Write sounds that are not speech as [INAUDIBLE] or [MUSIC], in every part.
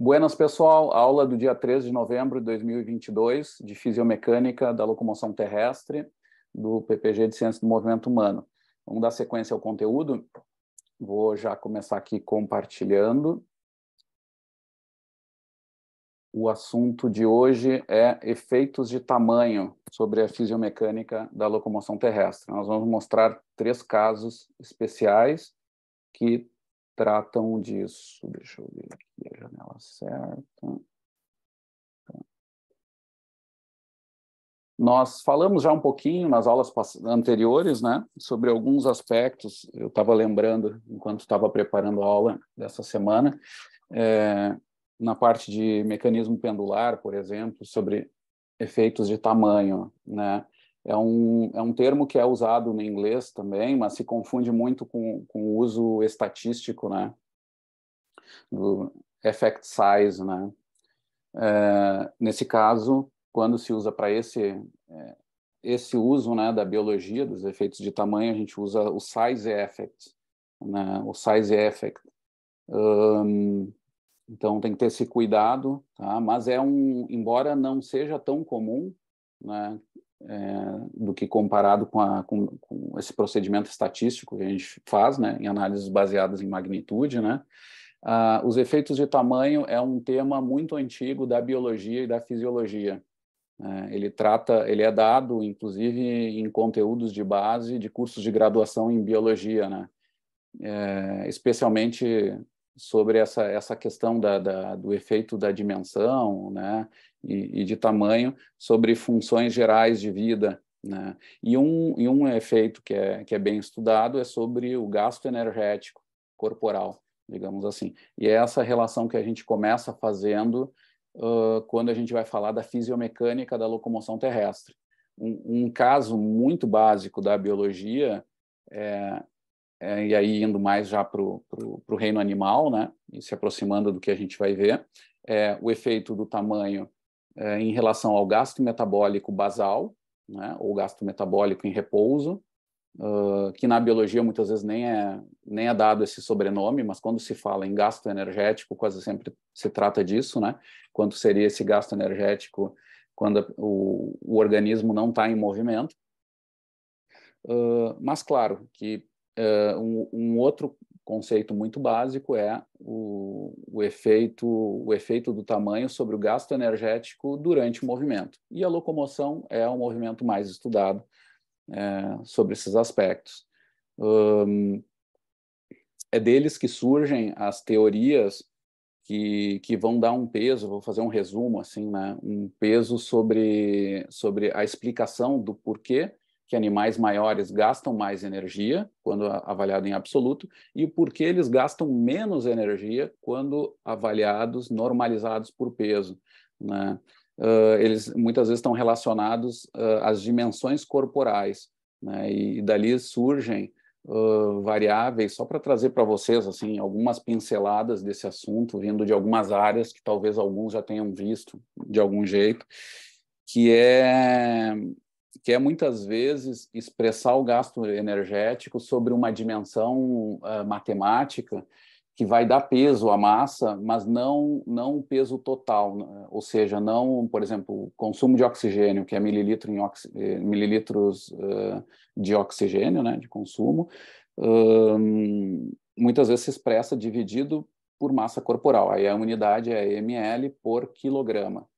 Buenas, pessoal. Aula do dia 13 de novembro de 2022 de Fisiomecânica da Locomoção Terrestre do PPG de Ciência do Movimento Humano. Vamos dar sequência ao conteúdo. Vou já começar aqui compartilhando. O assunto de hoje é efeitos de tamanho sobre a fisiomecânica da locomoção terrestre. Nós vamos mostrar três casos especiais que tratam disso. Deixa eu ver aqui a janela certa. Nós falamos já um pouquinho nas aulas anteriores, né, sobre alguns aspectos. Eu estava lembrando, enquanto estava preparando a aula dessa semana, é, na parte de mecanismo pendular, por exemplo, sobre efeitos de tamanho, né? É um, é um termo que é usado no inglês também, mas se confunde muito com, com o uso estatístico, né? Do effect size, né? É, nesse caso, quando se usa para esse, é, esse uso né, da biologia, dos efeitos de tamanho, a gente usa o size effect, né? O size effect. Um, então tem que ter esse cuidado, tá? Mas é um, embora não seja tão comum, né? É, do que comparado com, a, com, com, esse procedimento estatístico que a gente faz, né, em análises baseadas em magnitude, né, ah, os efeitos de tamanho é um tema muito antigo da biologia e da fisiologia. É, ele trata, ele é dado, inclusive, em conteúdos de base de cursos de graduação em biologia, né? É, especialmente sobre essa, essa questão da, da, do efeito da dimensão né, e, e, de tamanho sobre funções gerais de vida. Né? E, um, e um efeito que é, que é bem estudado é sobre o gasto energético corporal, digamos assim. E é essa relação que a gente começa fazendo uh, quando a gente vai falar da fisiomecânica da locomoção terrestre. Um, um caso muito básico da biologia é, é, e aí indo mais já para o reino animal, né, e se aproximando do que a gente vai ver, é, o efeito do tamanho é, em relação ao gasto metabólico basal, né, ou gasto metabólico em repouso, uh, que na biologia muitas vezes nem é, nem é dado esse sobrenome, mas quando se fala em gasto energético, quase sempre se trata disso, né? Quanto seria esse gasto energético quando o, o organismo não está em movimento. Uh, mas claro que Uh, um, um, outro conceito muito básico é o, o, efeito, o efeito do tamanho sobre o gasto energético durante o movimento. E a locomoção é o movimento mais estudado é, sobre esses aspectos. Um, é deles que surgem as teorias que, que, vão dar um peso, vou fazer um resumo assim, né? um peso sobre, sobre a explicação do porquê que animais maiores gastam mais energia quando avaliado em absoluto e porque eles gastam menos energia quando avaliados normalizados por peso. Né? Uh, eles muitas vezes estão relacionados uh, às dimensões corporais né? e, e, dali surgem uh, variáveis só para trazer para vocês assim algumas pinceladas desse assunto vindo de algumas áreas que talvez alguns já tenham visto de algum jeito que é que é muitas vezes expressar o gasto energético sobre uma dimensão uh, matemática que vai dar peso à massa, mas não não peso total, né? ou seja, não, por exemplo, o consumo de oxigênio, que é mililitro em oxi, eh, mililitros uh, de oxigênio, né, de consumo, um, muitas vezes se expressa dividido por massa corporal. Aí a unidade é ml por quilograma.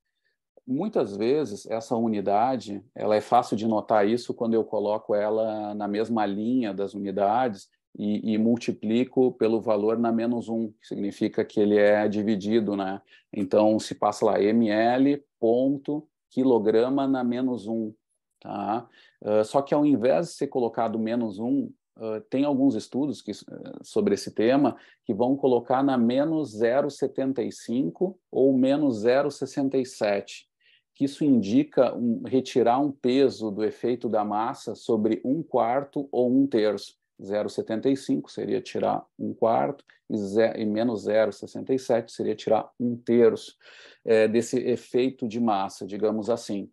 Muitas vezes essa unidade, ela é fácil de notar isso quando eu coloco ela na mesma linha das unidades e, e multiplico pelo valor na menos um, que significa que ele é dividido, né? Então se passa lá ml ponto quilograma na menos um, tá? Uh, só que ao invés de ser colocado menos um, uh, tem alguns estudos que, ah, sobre esse tema que vão colocar na menos 0,75 ou menos 0,67 que isso indica um, retirar um peso do efeito da massa sobre um quarto ou um terço. 0,75 seria tirar um quarto e, zero, e menos 0,67 seria tirar um terço é, desse efeito de massa, digamos assim.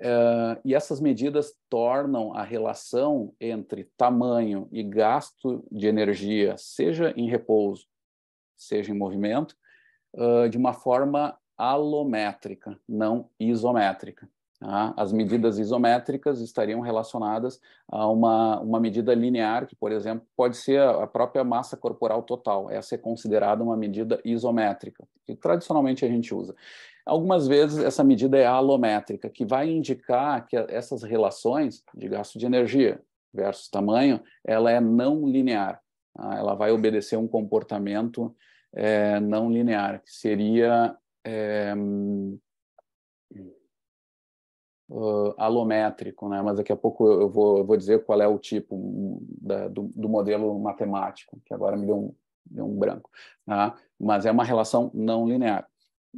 É, e essas medidas tornam a relação entre tamanho e gasto de energia, seja em repouso, seja em movimento, ah, de uma forma alométrica, não isométrica. Tá? As medidas isométricas estariam relacionadas a uma, uma medida linear, que, por exemplo, pode ser a própria massa corporal total. Essa é considerada uma medida isométrica, que tradicionalmente a gente usa. Algumas vezes essa medida é alométrica, que vai indicar que essas relações de gasto de energia versus tamanho, ela é não linear. Tá? Ela vai obedecer um comportamento é, não linear, que seria é, uh, alométrico, né? mas daqui a pouco eu vou, eu vou dizer qual é o tipo da, do, do, modelo matemático, que agora me deu um, deu um branco. tá? Mas é uma relação não linear.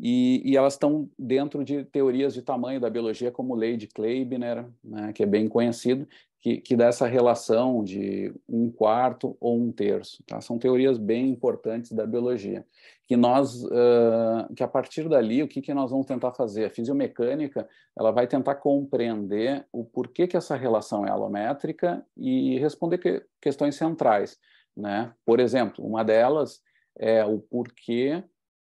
E, e, elas estão dentro de teorias de tamanho da biologia, como lei de Kleibner, né, que é bem conhecido, que, que dá essa relação de um quarto ou um terço. Tá? São teorias bem importantes da biologia. Que nós, uh, que a partir dali, o que, que nós vamos tentar fazer? A fisiomecânica, ela vai tentar compreender o porquê que essa relação é alométrica e responder que, questões centrais. Né? Por exemplo, uma delas é o porquê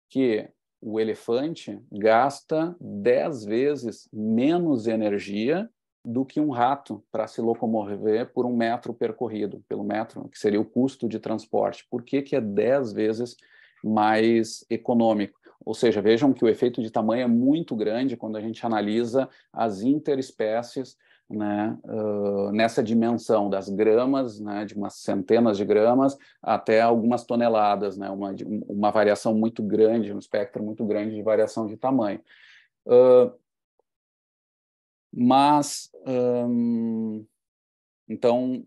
que o elefante gasta 10 vezes menos energia do que um rato para se locomover por um metro percorrido, pelo metro, que seria o custo de transporte. Por que, que é 10 vezes mais econômico? Ou seja, vejam que o efeito de tamanho é muito grande quando a gente analisa as interespécies né, uh, nessa dimensão das gramas, né, de umas centenas de gramas até algumas toneladas, né, uma, uma variação muito grande, um espectro muito grande de variação de tamanho. Uh, mas, hum, então,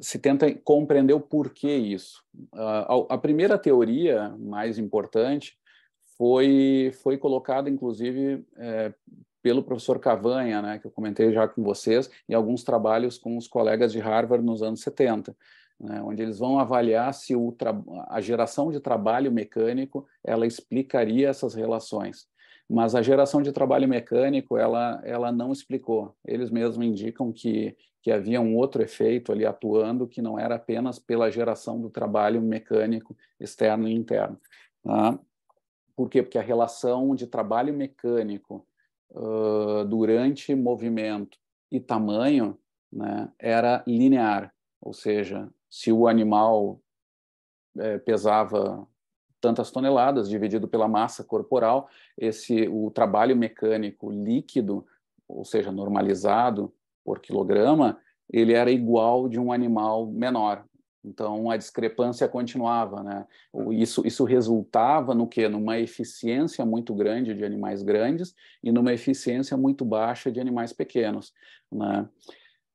se tenta compreender o porquê isso. A, a primeira teoria mais importante foi, foi colocada, inclusive, é, pelo professor Cavanha, né, que eu comentei já com vocês, e alguns trabalhos com os colegas de Harvard nos anos 70, né, onde eles vão avaliar se a geração de trabalho mecânico ela explicaria essas relações mas a geração de trabalho mecânico ela, ela não explicou. Eles mesmos indicam que, que havia um outro efeito ali atuando que não era apenas pela geração do trabalho mecânico externo e interno. Tá? Por quê? Porque a relação de trabalho mecânico uh, durante movimento e tamanho né, era linear, ou seja, se o animal é, pesava tantas toneladas dividido pela massa corporal, esse o trabalho mecânico líquido, ou seja, normalizado por quilograma, ele era igual de um animal menor. Então a discrepância continuava, né? Isso isso resultava no que numa eficiência muito grande de animais grandes e numa eficiência muito baixa de animais pequenos, né?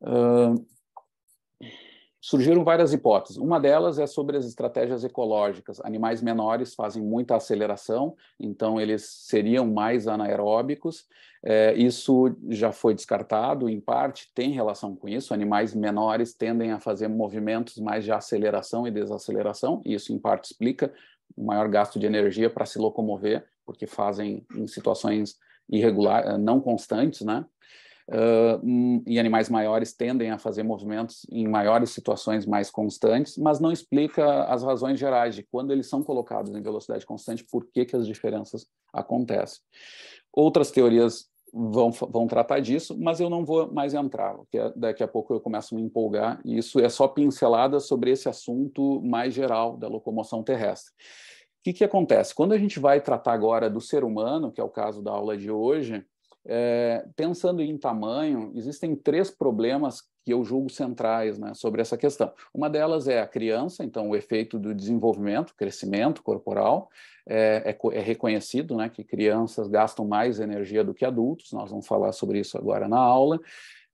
Uh surgiram várias hipóteses. Uma delas é sobre as estratégias ecológicas. Animais menores fazem muita aceleração, então eles seriam mais anaeróbicos. É, isso já foi descartado, em parte tem relação com isso. Animais menores tendem a fazer movimentos mais de aceleração e desaceleração, e isso em parte explica o maior gasto de energia para se locomover, porque fazem em situações irregulares, eh, não constantes, né? Uh, e animais maiores tendem a fazer movimentos em maiores situações mais constantes, mas não explica as razões gerais de quando eles são colocados em velocidade constante, por que, que as diferenças acontecem. Outras teorias vão, vão tratar disso, mas eu não vou mais entrar, porque daqui a pouco eu começo a me empolgar, e isso é só pincelada sobre esse assunto mais geral da locomoção terrestre. O que, que acontece? Quando a gente vai tratar agora do ser humano, que é o caso da aula de hoje, é, pensando em tamanho, existem três problemas que eu julgo centrais né, sobre essa questão. Uma delas é a criança, então o efeito do desenvolvimento, crescimento corporal, é, é, é reconhecido né, que crianças gastam mais energia do que adultos, nós vamos falar sobre isso agora na aula.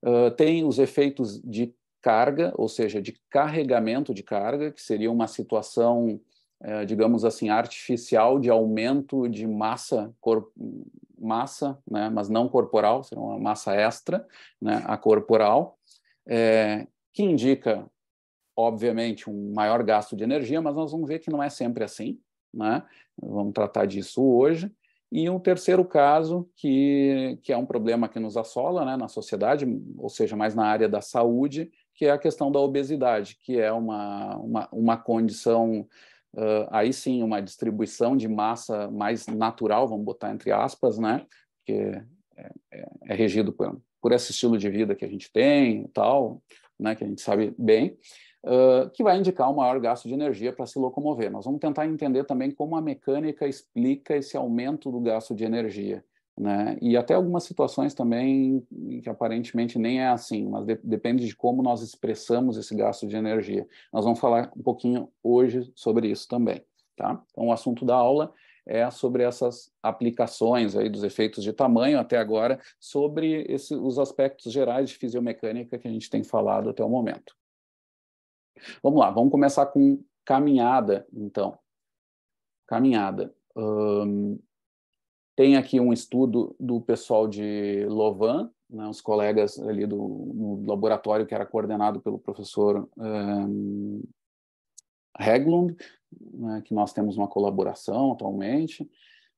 Uh, tem os efeitos de carga, ou seja, de carregamento de carga, que seria uma situação, é, digamos assim, artificial de aumento de massa corporal massa, né, mas não corporal, seria uma massa extra, né, a corporal, é, que indica, obviamente, um maior gasto de energia, mas nós vamos ver que não é sempre assim, né? Vamos tratar disso hoje. E um terceiro caso, que, que é um problema que nos assola né, na sociedade, ou seja, mais na área da saúde, que é a questão da obesidade, que é uma, uma, uma condição uh, aí sim uma distribuição de massa mais natural, vamos botar entre aspas, né? Porque é, é, é regido por, por esse estilo de vida que a gente tem, tal, né? Que a gente sabe bem. Uh, que vai indicar um maior gasto de energia para se locomover. Nós vamos tentar entender também como a mecânica explica esse aumento do gasto de energia. Né? E até algumas situações também que aparentemente nem é assim, mas de depende de como nós expressamos esse gasto de energia. Nós vamos falar um pouquinho hoje sobre isso também, tá? Então, o assunto da aula é sobre essas aplicações aí dos efeitos de tamanho até agora, sobre esse, os aspectos gerais de fisiomecânica que a gente tem falado até o momento. Vamos lá, vamos começar com caminhada, então. Caminhada. Tem aqui um estudo do pessoal de Lovan, né, os colegas ali do laboratório que era coordenado pelo professor um, Heglund, né, que nós temos uma colaboração atualmente,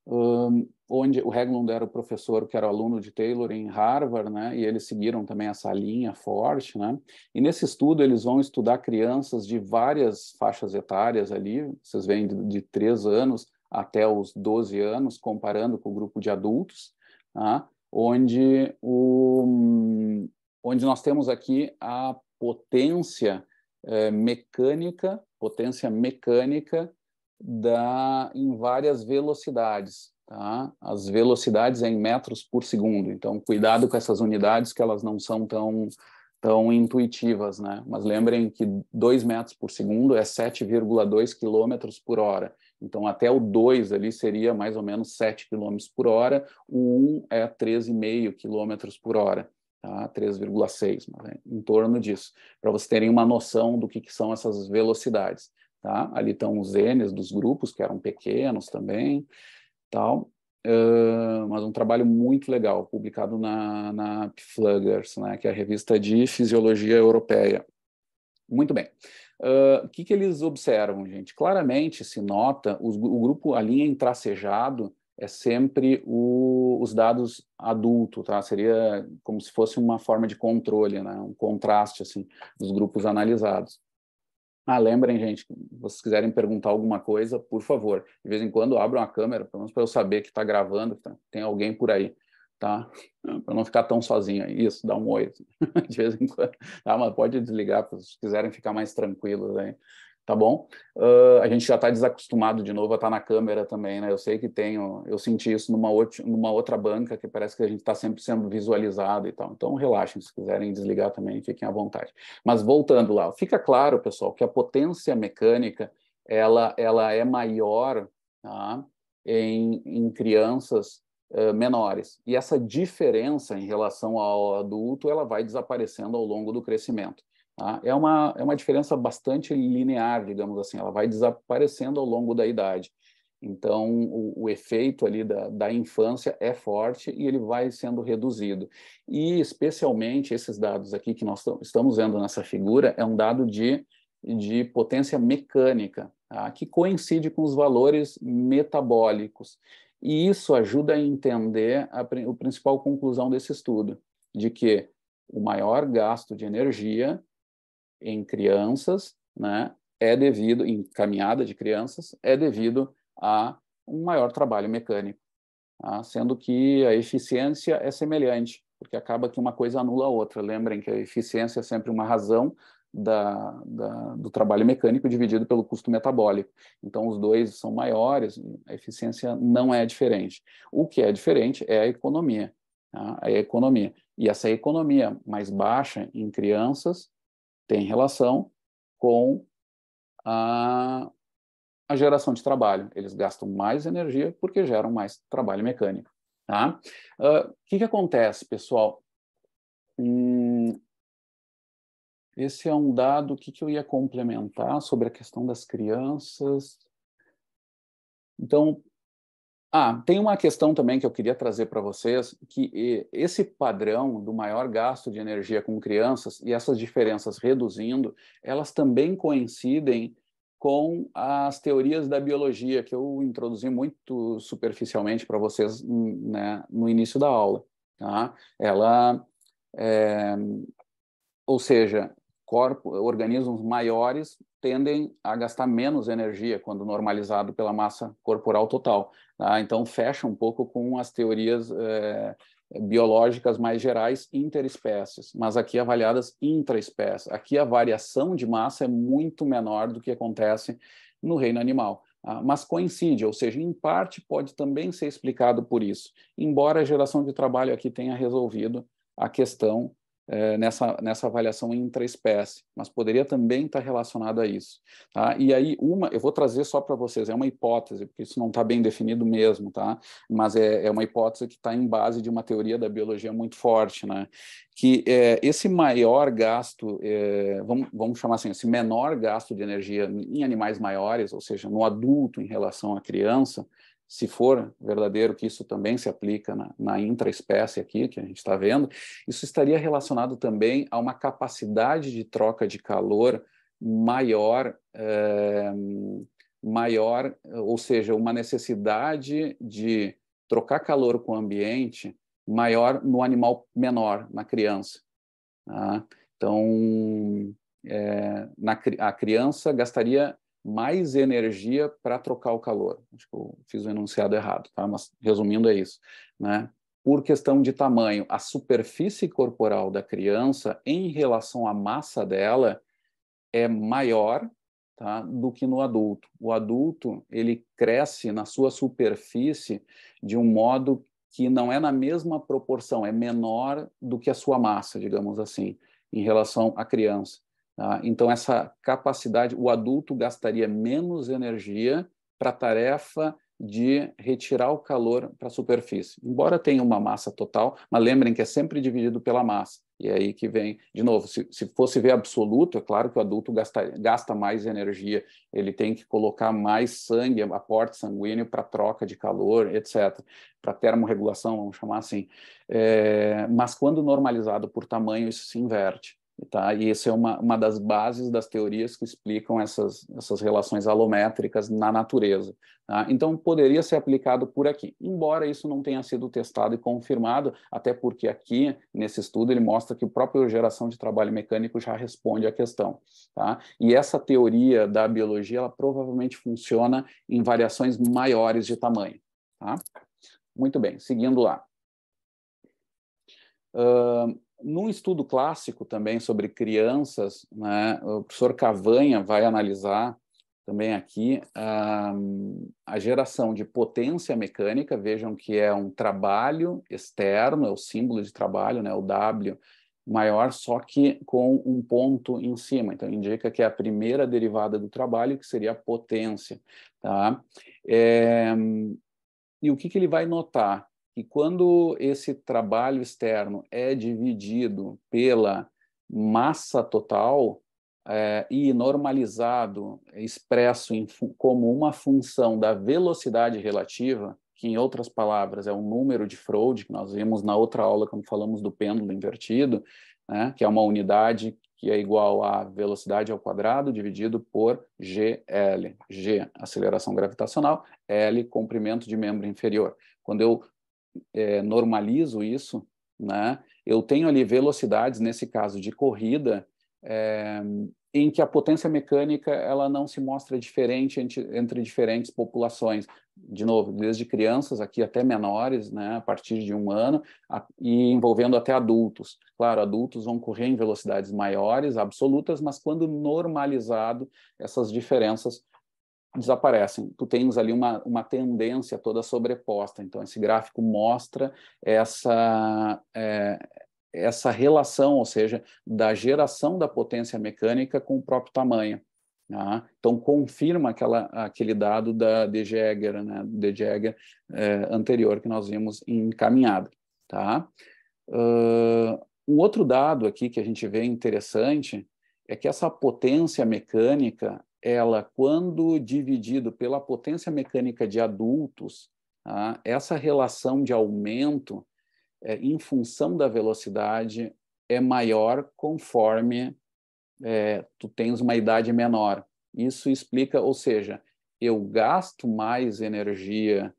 um, onde o Heglund era o professor que era aluno de Taylor em Harvard, né, e eles seguiram também essa linha forte, né, e nesse estudo eles vão estudar crianças de várias faixas etárias ali, vocês veem de, de anos até os 12 anos, comparando com o grupo de adultos, tá? onde, o, onde nós temos aqui a potência eh, mecânica, potência mecânica da, em várias velocidades. Tá? As velocidades é em metros por segundo, então cuidado com essas unidades que elas não são tão, tão intuitivas, né? Mas lembrem que 2 metros por segundo é 7,2 quilômetros por hora. Então, até o 2 ali seria mais ou menos 7 km por hora, o 1 é 13,5 km por hora, tá? 3,6, né? em torno disso, para vocês terem uma noção do que, que são essas velocidades. Tá? Ali estão os N's dos grupos, que eram pequenos também, tal. Uh, mas um trabalho muito legal, publicado na, na Pfluggers, né, que é a revista de fisiologia europeia. Muito bem. O que, que eles observam, gente? Claramente se nota, os, o grupo, a linha em tracejado é sempre o, os dados adulto, tá? Seria como se fosse uma forma de controle, né? Um contraste, assim, dos grupos analisados. Ah, lembrem, gente, se vocês quiserem perguntar alguma coisa, por favor, de vez em quando abram a câmera, pelo menos para eu saber que está gravando, que tá, tem alguém por aí tá? Para não ficar tão sozinho. Isso, dá um oi [LAUGHS] de vez em quando. Tá? Mas pode desligar se quiserem ficar mais tranquilos aí. Tá bom? Uh, a gente já está desacostumado de novo a estar tá na câmera também, né? Eu sei que tenho, eu senti isso numa, numa outra banca que parece que a gente está sempre sendo visualizado e tal. Então relaxem, se quiserem desligar também, fiquem à vontade. Mas voltando lá, fica claro, pessoal, que a potência mecânica ela, ela é maior tá? em, em crianças eh, menores. E essa diferença em relação ao adulto, ela vai desaparecendo ao longo do crescimento. Tá? É, uma, é uma diferença bastante linear, digamos assim, ela vai desaparecendo ao longo da idade. Então, o, o, efeito ali da, da infância é forte e ele vai sendo reduzido. E, especialmente, esses dados aqui que nós estamos vendo nessa figura é um dado de, de potência mecânica, tá? que coincide com os valores metabólicos. E isso ajuda a entender a, a principal conclusão desse estudo, de que o maior gasto de energia em crianças né, é devido, em caminhada de crianças, é devido a um maior trabalho mecânico, tá? sendo que a eficiência é semelhante, porque acaba que uma coisa anula a outra. Lembrem que a eficiência é sempre uma razão da, da, do trabalho mecânico dividido pelo custo metabólico. Então, os dois são maiores, a eficiência não é diferente. O que é diferente é a economia. Tá? É a economia. E essa economia mais baixa em crianças tem relação com a, a geração de trabalho. Eles gastam mais energia porque geram mais trabalho mecânico. Tá? Ah, o tá? uh, que, que acontece, pessoal? Hum, esse é um dado que, que eu ia complementar sobre a questão das crianças. Então, ah, tem uma questão também que eu queria trazer para vocês, que esse padrão do maior gasto de energia com crianças e essas diferenças reduzindo, elas também coincidem com as teorias da biologia que eu introduzi muito superficialmente para vocês hum, né, no início da aula. Tá? Ela, é, ou seja, corpo, organismos maiores tendem a gastar menos energia quando normalizado pela massa corporal total. Tá? Então, fecha um pouco com as teorias é, biológicas mais gerais interespécies, mas aqui avaliadas intraespécies. Aqui a variação de massa é muito menor do que acontece no reino animal. Tá? Mas coincide, ou seja, em parte pode também ser explicado por isso, embora a geração de trabalho aqui tenha resolvido a questão é, nessa, nessa avaliação intraespécie, mas poderia também estar relacionado a isso. Tá? E aí, uma, eu vou trazer só para vocês, é uma hipótese, porque isso não está bem definido mesmo, tá? mas é, é uma hipótese que está em base de uma teoria da biologia muito forte, né? que é, esse maior gasto, eh, vamos, vamos chamar assim, esse menor gasto de energia em animais maiores, ou seja, no adulto em relação à criança, se for verdadeiro que isso também se aplica na, na intraespécie aqui, que a gente está vendo, isso estaria relacionado também a uma capacidade de troca de calor maior, eh, maior, ou seja, uma necessidade de trocar calor com o ambiente maior no animal menor, na criança. Tá? Então, é, na, a criança gastaria mais energia para trocar o calor. Acho que eu fiz o enunciado errado, tá? Mas resumindo é isso, né? Por questão de tamanho, a superfície corporal da criança em relação à massa dela é maior tá, do que no adulto. O adulto ele cresce na sua superfície de um modo que não é na mesma proporção, é menor do que a sua massa, digamos assim, em relação à criança. Tá? Então, essa capacidade, o adulto gastaria menos energia para a tarefa de retirar o calor para a superfície. Embora tenha uma massa total, mas lembrem que é sempre dividido pela massa. E é aí que vem, de novo, se, se fosse ver absoluto, é claro que o adulto gasta, gasta mais energia, ele tem que colocar mais sangue, aporte sanguíneo para troca de calor, etc., para termorregulação, vamos chamar assim. É, mas quando normalizado por tamanho, isso se inverte. Tá? E isso é uma, uma das bases das teorias que explicam essas, essas relações alométricas na natureza. Tá? Então, poderia ser aplicado por aqui, embora isso não tenha sido testado e confirmado, até porque aqui, nesse estudo, ele mostra que o próprio geração de trabalho mecânico já responde à questão. Tá? E essa teoria da biologia, ela provavelmente funciona em variações maiores de tamanho. Tá? Muito bem, seguindo lá. Uh, num estudo clássico também sobre crianças, né, o professor Cavanha vai analisar também aqui ah, a geração de potência mecânica, vejam que é um trabalho externo, é o símbolo de trabalho, né, o W maior, só que com um ponto em cima. Então, indica que é a primeira derivada do trabalho, que seria a potência. Tá? É... E o que, que ele vai notar? E quando esse trabalho externo é dividido pela massa total é, e normalizado, expresso em, como uma função da velocidade relativa, que em outras palavras é o número de Freud, que nós vimos na outra aula quando falamos do pêndulo invertido, né, que é uma unidade que é igual a velocidade ao quadrado dividido por GL. G, aceleração gravitacional, L, comprimento de membro inferior. Quando eu é, normalizo isso, né? Eu tenho ali velocidades nesse caso de corrida é, em que a potência mecânica ela não se mostra diferente entre, entre, diferentes populações. De novo, desde crianças aqui até menores, né, a partir de um ano, a, e envolvendo até adultos. Claro, adultos vão correr em velocidades maiores, absolutas, mas quando normalizado, essas diferenças desaparecem. Tu tens ali uma, uma tendência toda sobreposta. Então, esse gráfico mostra essa, é, essa relação, ou seja, da geração da potência mecânica com o próprio tamanho. Né? Então, confirma aquela, aquele dado da de Jäger, né? de Jäger é, anterior que nós vimos encaminhado. Tá? Uh, um outro dado aqui que a gente vê interessante é que essa potência mecânica ela, quando dividido pela potência mecânica de adultos, ah, essa relação de aumento é, em função da velocidade é maior conforme é, tu tens uma idade menor. Isso explica, ou seja, eu gasto mais energia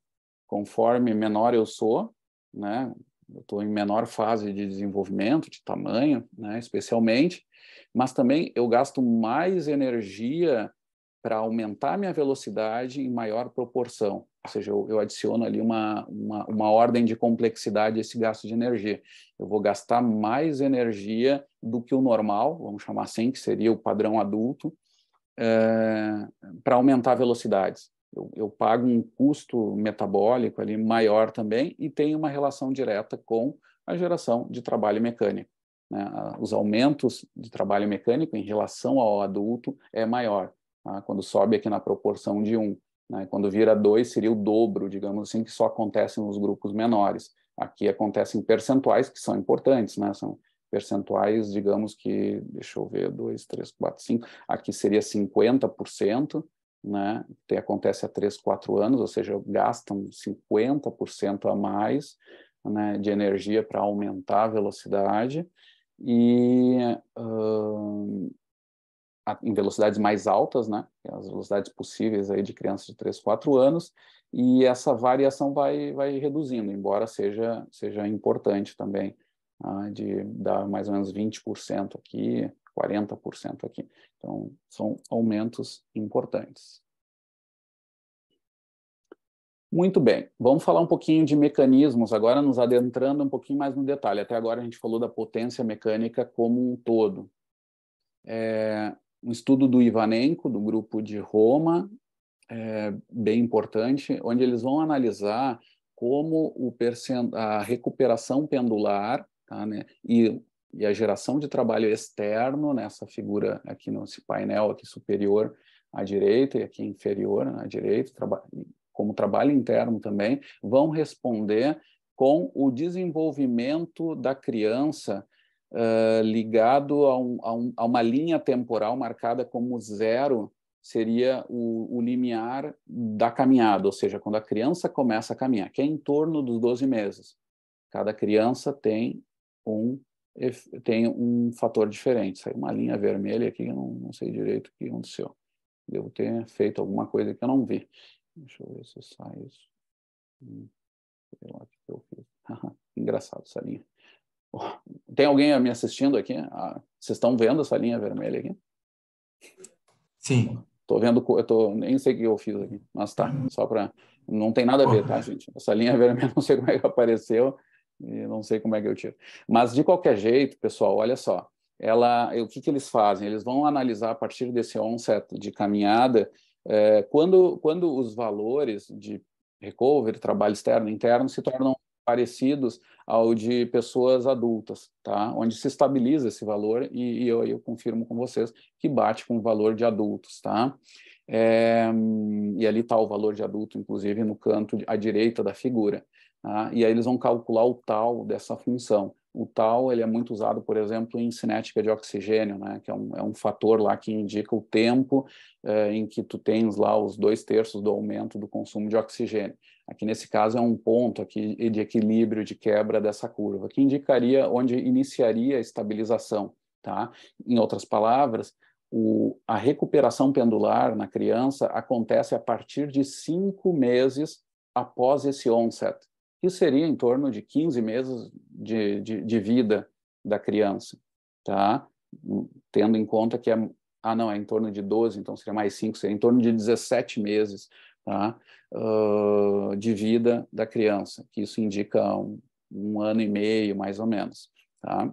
conforme menor eu sou, né? Eu estou em menor fase de desenvolvimento, de tamanho, né? especialmente, mas também eu gasto mais energia para aumentar minha velocidade em maior proporção. Ou seja, eu, eu adiciono ali uma, uma, uma, ordem de complexidade esse gasto de energia. Eu vou gastar mais energia do que o normal, vamos chamar assim, que seria o padrão adulto, é, para aumentar velocidades. Eu, eu pago um custo metabólico ali maior também e tem uma relação direta com a geração de trabalho mecânico. Né? Ah, os aumentos de trabalho mecânico em relação ao adulto é maior. Né? Quando sobe aqui na proporção de 1. Né? Quando vira 2, seria o dobro, digamos assim, que só acontece nos grupos menores. Aqui acontecem percentuais que são importantes, né? são percentuais, digamos que, deixa eu ver, 2, 3, 4, 5, aqui seria 50%, né? que acontece há 3, 4 anos, ou seja, gastam 50% a mais né, de energia para aumentar a velocidade, e, em velocidades mais altas, né? É as velocidades possíveis aí de crianças de 3, 4 anos, e essa variação vai, vai reduzindo, embora seja, seja importante também, ah, de dar mais ou menos 20% aqui, 40% aqui. Então, são aumentos importantes. Muito bem, vamos falar um pouquinho de mecanismos agora, nos adentrando um pouquinho mais no detalhe. Até agora a gente falou da potência mecânica como um todo. É, um estudo do Ivanenko, do grupo de Roma, é, bem importante, onde eles vão analisar como o percent... a recuperação pendular tá, né? e, e a geração de trabalho externo nessa figura aqui nesse painel aqui superior à direita e aqui inferior à direita, traba... como trabalho interno também, vão responder com o desenvolvimento da criança uh, ligado a, um, a, um, a, uma linha temporal marcada como zero seria o, o, limiar da caminhada, ou seja, quando a criança começa a caminhar, que é em torno dos 12 meses. Cada criança tem um tem um fator diferente. Saiu uma linha vermelha aqui, eu não, não sei direito o que aconteceu. Devo ter feito alguma coisa que eu não vi. Deixa eu ver se sai isso. Hum, sei lá o que eu fiz. [LAUGHS] Engraçado essa linha. Oh, tem alguém me assistindo aqui? Ah, vocês estão vendo essa linha vermelha aqui? Sim. Tô vendo, eu tô, nem sei o que eu fiz aqui, mas tá, só para não tem nada a ver, tá, gente? Essa linha vermelha [LAUGHS] não sei como é que apareceu e não sei como é que eu tiro. Mas de qualquer jeito, pessoal, olha só, ela, o que que eles fazem? Eles vão analisar a partir desse onset de caminhada, eh, quando quando os valores de recovery, trabalho externo e interno se tornam parecidos ao de pessoas adultas, tá? onde se estabiliza esse valor, e, e eu, eu confirmo com vocês que bate com o valor de adultos. Tá? É, e ali está o valor de adulto, inclusive, no canto à direita da figura. Tá? E aí eles vão calcular o tal dessa função. O tal ele é muito usado, por exemplo, em cinética de oxigênio, né? que é um, é um fator lá que indica o tempo é, em que tu tens lá os dois terços do aumento do consumo de oxigênio. Aqui nesse caso é um ponto aqui de equilíbrio de quebra dessa curva, que indicaria onde iniciaria a estabilização, tá? Em outras palavras, o, a recuperação pendular na criança acontece a partir de cinco meses após esse onset, que seria em torno de 15 meses de, de, de vida da criança, tá? Tendo em conta que é, ah, não, é em torno de 12, então seria mais 5, seria em torno de 17 meses, tá? de vida da criança, que isso indica um, um ano e meio, mais ou menos. Tá?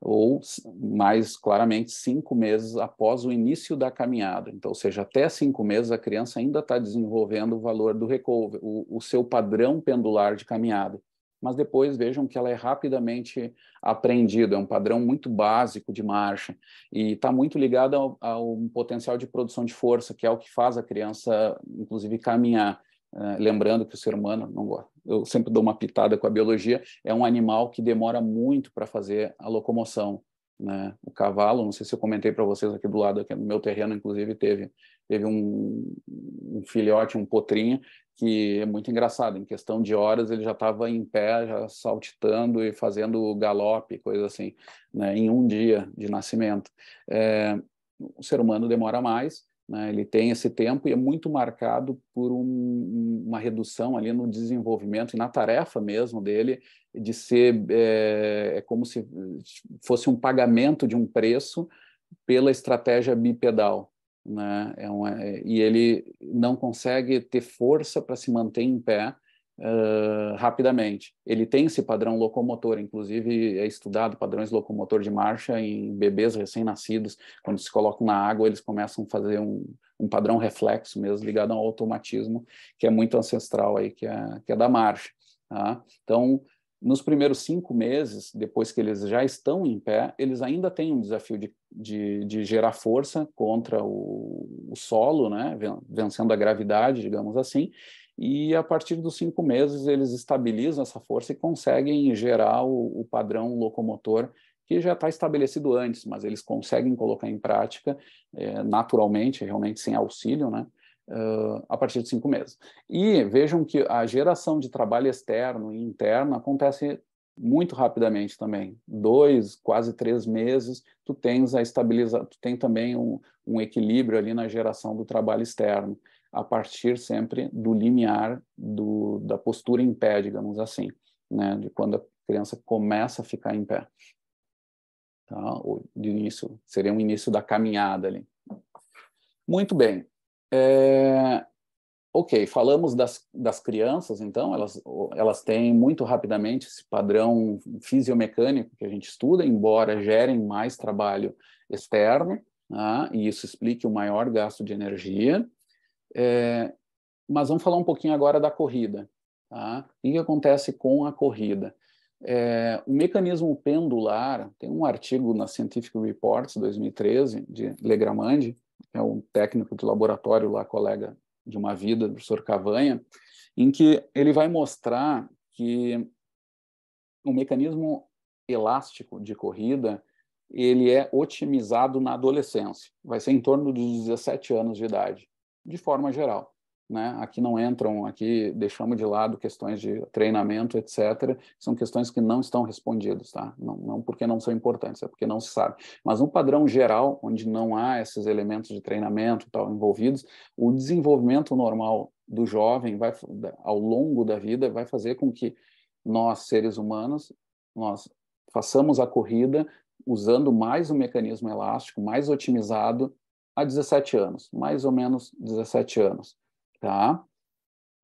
ou mais claramente cinco meses após o início da caminhada. Então, ou seja, até cinco meses a criança ainda está desenvolvendo o valor do recovery, o, o, seu padrão pendular de caminhada mas depois vejam que ela é rapidamente aprendida, é um padrão muito básico de marcha e está muito ligada ao, potencial de produção de força, que é o que faz a criança, inclusive, caminhar. Uh, lembrando que o ser humano, não, eu sempre dou uma pitada com a biologia, é um animal que demora muito para fazer a locomoção. Né? O cavalo, não sei se eu comentei para vocês aqui do lado, aqui no meu terreno, inclusive, teve, teve um, um filhote, um potrinho, que é muito engraçado. Em questão de horas, ele já estava em pé, já saltitando e fazendo galope, coisa assim, né, em um dia de nascimento. É, o ser humano demora mais, né, ele tem esse tempo e é muito marcado por um, uma redução ali no desenvolvimento e na tarefa mesmo dele de ser é, é como se fosse um pagamento de um preço pela estratégia bipedal, né? É uma, é, e ele não consegue ter força para se manter em pé uh, rapidamente. Ele tem esse padrão locomotor, inclusive é estudado padrões locomotor de marcha em bebês recém-nascidos. Quando se colocam na água, eles começam a fazer um, um, padrão reflexo mesmo, ligado ao automatismo, que é muito ancestral aí, que é, que é da marcha. Tá? Então, nos primeiros cinco meses, depois que eles já estão em pé, eles ainda têm um desafio de, de, de gerar força contra o, o, solo, né? vencendo a gravidade, digamos assim, e a partir dos cinco meses eles estabilizam essa força e conseguem gerar o, o padrão locomotor que já está estabelecido antes, mas eles conseguem colocar em prática eh, naturalmente, realmente sem auxílio, né? Uh, a partir de cinco meses. E vejam que a geração de trabalho externo e interno acontece muito rapidamente também. Dois, quase três meses, tu tens a estabilizar, tu tem também um, um equilíbrio ali na geração do trabalho externo, a partir sempre do limiar do, da postura em pé, digamos assim, né? de quando a criança começa a ficar em pé. Tá? Ou de início, seria um início da caminhada ali. Muito bem. É, ok, falamos das, das crianças, então, elas, elas têm muito rapidamente esse padrão fisiomecânico que a gente estuda, embora gerem mais trabalho externo, né? e isso explique o maior gasto de energia. É, mas vamos falar um pouquinho agora da corrida. Tá? O que acontece com a corrida? É, o mecanismo pendular, tem um artigo na Scientific Reports 2013, de Legramande, é um técnico de laboratório lá, colega de uma vida, professor Cavanha, em que ele vai mostrar que o mecanismo elástico de corrida ele é otimizado na adolescência, vai ser em torno dos 17 anos de idade, de forma geral né? Aqui não entram, aqui deixamos de lado questões de treinamento, etc. São questões que não estão respondidas, tá? Não, não porque não são importantes, é porque não se sabe. Mas um padrão geral, onde não há esses elementos de treinamento tal envolvidos, o desenvolvimento normal do jovem vai, ao longo da vida vai fazer com que nós seres humanos nós façamos a corrida usando mais um mecanismo elástico, mais otimizado, a 17 anos, mais ou menos 17 anos. Tá?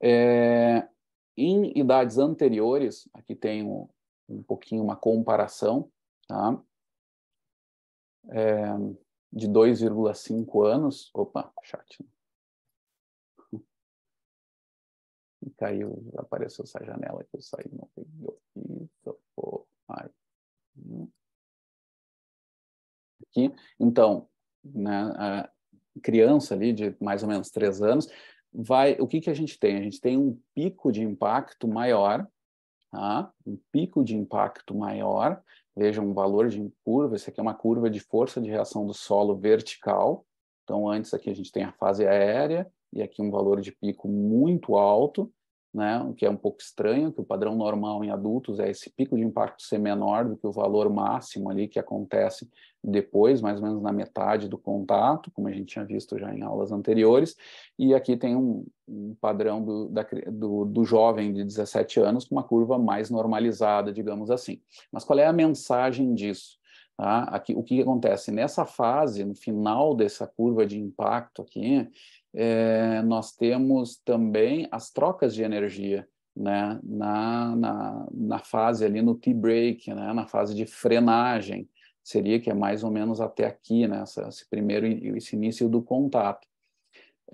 É, em idades anteriores, aqui tem um, um pouquinho uma comparação, tá? É, de 2,5 anos. Opa, chat. E caiu, apareceu essa janela que eu saí, não pegou. Isso, pô, ai. Aqui, então, né, criança ali de mais ou menos 3 anos, vai, o que, que a gente tem? A gente tem um pico de impacto maior, tá? um pico de impacto maior, vejam um valor de curva, isso aqui é uma curva de força de reação do solo vertical, então antes aqui a gente tem a fase aérea, e aqui um valor de pico muito alto, né? O que é um pouco estranho, que o padrão normal em adultos é esse pico de impacto ser menor do que o valor máximo ali que acontece depois, mais ou menos na metade do contato, como a gente tinha visto já em aulas anteriores, e aqui tem um, um padrão do, da, do, do jovem de 17 anos com uma curva mais normalizada, digamos assim. Mas qual é a mensagem disso? Tá? Aqui, o que acontece? Nessa fase, no final dessa curva de impacto aqui, é, nós temos também as trocas de energia né, na, na, na fase ali no t break, né, na fase de frenagem, seria que é mais ou menos até aqui, né, esse primeiro esse início do contato.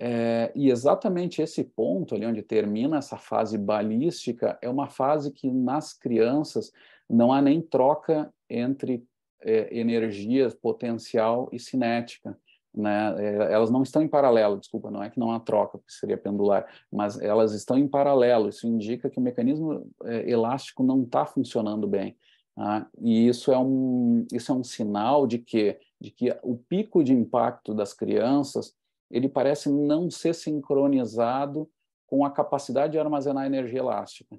É, e exatamente esse ponto ali onde termina essa fase balística é uma fase que nas crianças não há nem troca entre é, energias potencial e cinética né? É, elas não estão em paralelo, desculpa, não é que não há troca, que seria pendular, mas elas estão em paralelo. Isso indica que o mecanismo é, elástico não está funcionando bem. Tá? e isso é, um, isso é um sinal de que, de que o pico de impacto das crianças ele parece não ser sincronizado com a capacidade de armazenar energia elástica.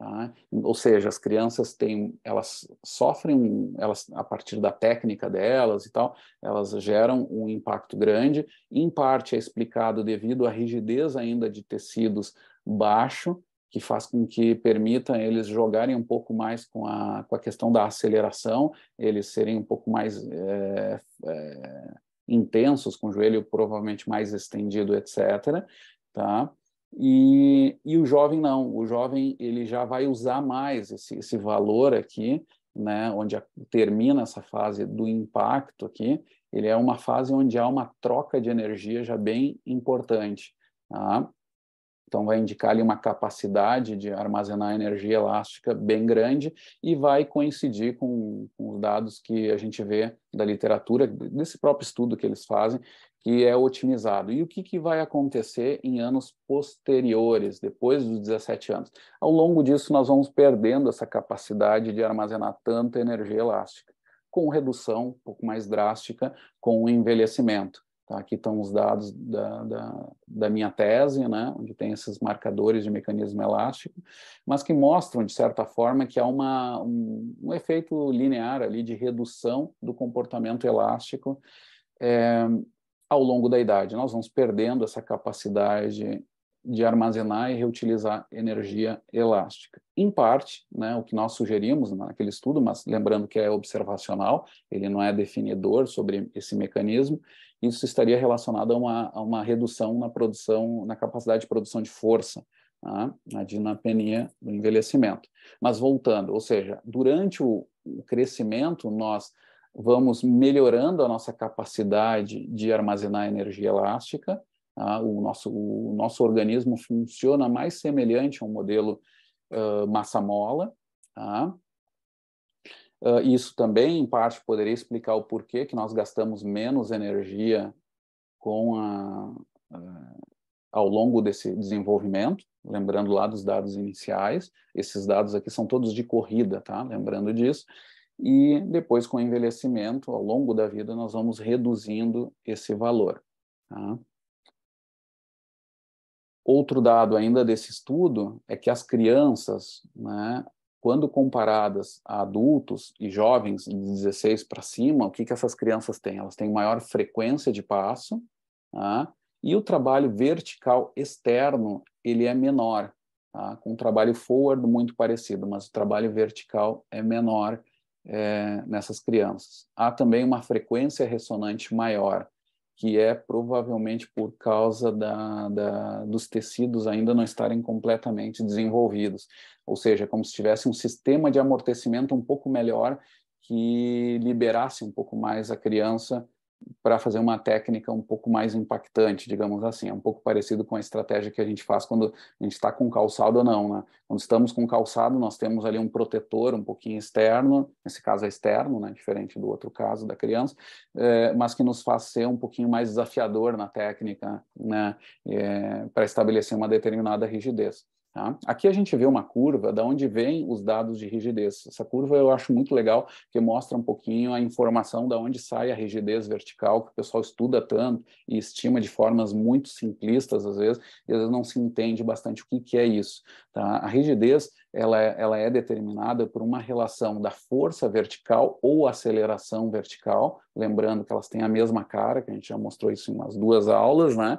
Tá? Ou seja, as crianças têm, elas sofrem, elas a partir da técnica delas e tal, elas geram um impacto grande. Em parte é explicado devido à rigidez ainda de tecidos baixo, que faz com que permita eles jogarem um pouco mais com a, com a questão da aceleração, eles serem um pouco mais é, é, intensos, com o joelho provavelmente mais estendido, etc. Tá? E, e o jovem não, o jovem ele já vai usar mais esse, esse valor aqui, né, onde a, termina essa fase do impacto aqui, ele é uma fase onde há uma troca de energia já bem importante. Tá? Então, vai indicar ali uma capacidade de armazenar energia elástica bem grande e vai coincidir com, com, os dados que a gente vê da literatura, desse próprio estudo que eles fazem, que é otimizado. E o que, que vai acontecer em anos posteriores, depois dos 17 anos? Ao longo disso, nós vamos perdendo essa capacidade de armazenar tanta energia elástica, com redução um pouco mais drástica com o envelhecimento. Tá, aqui estão os dados da, da, da, minha tese, né, onde tem esses marcadores de mecanismo elástico, mas que mostram, de certa forma, que há uma, um, um efeito linear ali de redução do comportamento elástico é, ao longo da idade. Nós vamos perdendo essa capacidade de armazenar e reutilizar energia elástica. Em parte, né, o que nós sugerimos naquele estudo, mas lembrando que é observacional, ele não é definidor sobre esse mecanismo, isso estaria relacionado a uma, a uma redução na produção, na capacidade de produção de força, tá? a dinapenia do envelhecimento. Mas voltando, ou seja, durante o, o crescimento, nós vamos melhorando a nossa capacidade de armazenar energia elástica. Tá? O, nosso, o nosso organismo funciona mais semelhante a um modelo uh, massa-mola. Tá? Uh, isso também, em parte, poderia explicar o porquê que nós gastamos menos energia com a, uh, ao longo desse desenvolvimento, lembrando lá dos dados iniciais. Esses dados aqui são todos de corrida, tá? Lembrando disso e depois com o envelhecimento, ao longo da vida, nós vamos reduzindo esse valor. Tá? Outro dado ainda desse estudo é que as crianças, né, quando comparadas a adultos e jovens de 16 para cima, o que, que essas crianças têm? Elas têm maior frequência de passo tá? e o trabalho vertical externo ele é menor, tá? com o trabalho forward muito parecido, mas o trabalho vertical é menor é, nessas crianças. Há também uma frequência ressonante maior, que é provavelmente por causa da, da, dos tecidos ainda não estarem completamente desenvolvidos, ou seja, é como se tivesse um sistema de amortecimento um pouco melhor que liberasse um pouco mais a criança para fazer uma técnica um pouco mais impactante, digamos assim. É um pouco parecido com a estratégia que a gente faz quando a gente está com calçado ou não. Né? Quando estamos com calçado, nós temos ali um protetor um pouquinho externo, nesse caso é externo, né? diferente do outro caso da criança, é, mas que nos faz ser um pouquinho mais desafiador na técnica né? É, eh, para estabelecer uma determinada rigidez. Tá? Aqui a gente vê uma curva da onde vêm os dados de rigidez. Essa curva eu acho muito legal, que mostra um pouquinho a informação da onde sai a rigidez vertical, que o pessoal estuda tanto e estima de formas muito simplistas, às vezes, e às vezes não se entende bastante o que, que é isso. Tá? A rigidez ela, é, ela é determinada por uma relação da força vertical ou aceleração vertical, lembrando que elas têm a mesma cara, que a gente já mostrou isso em umas duas aulas, né?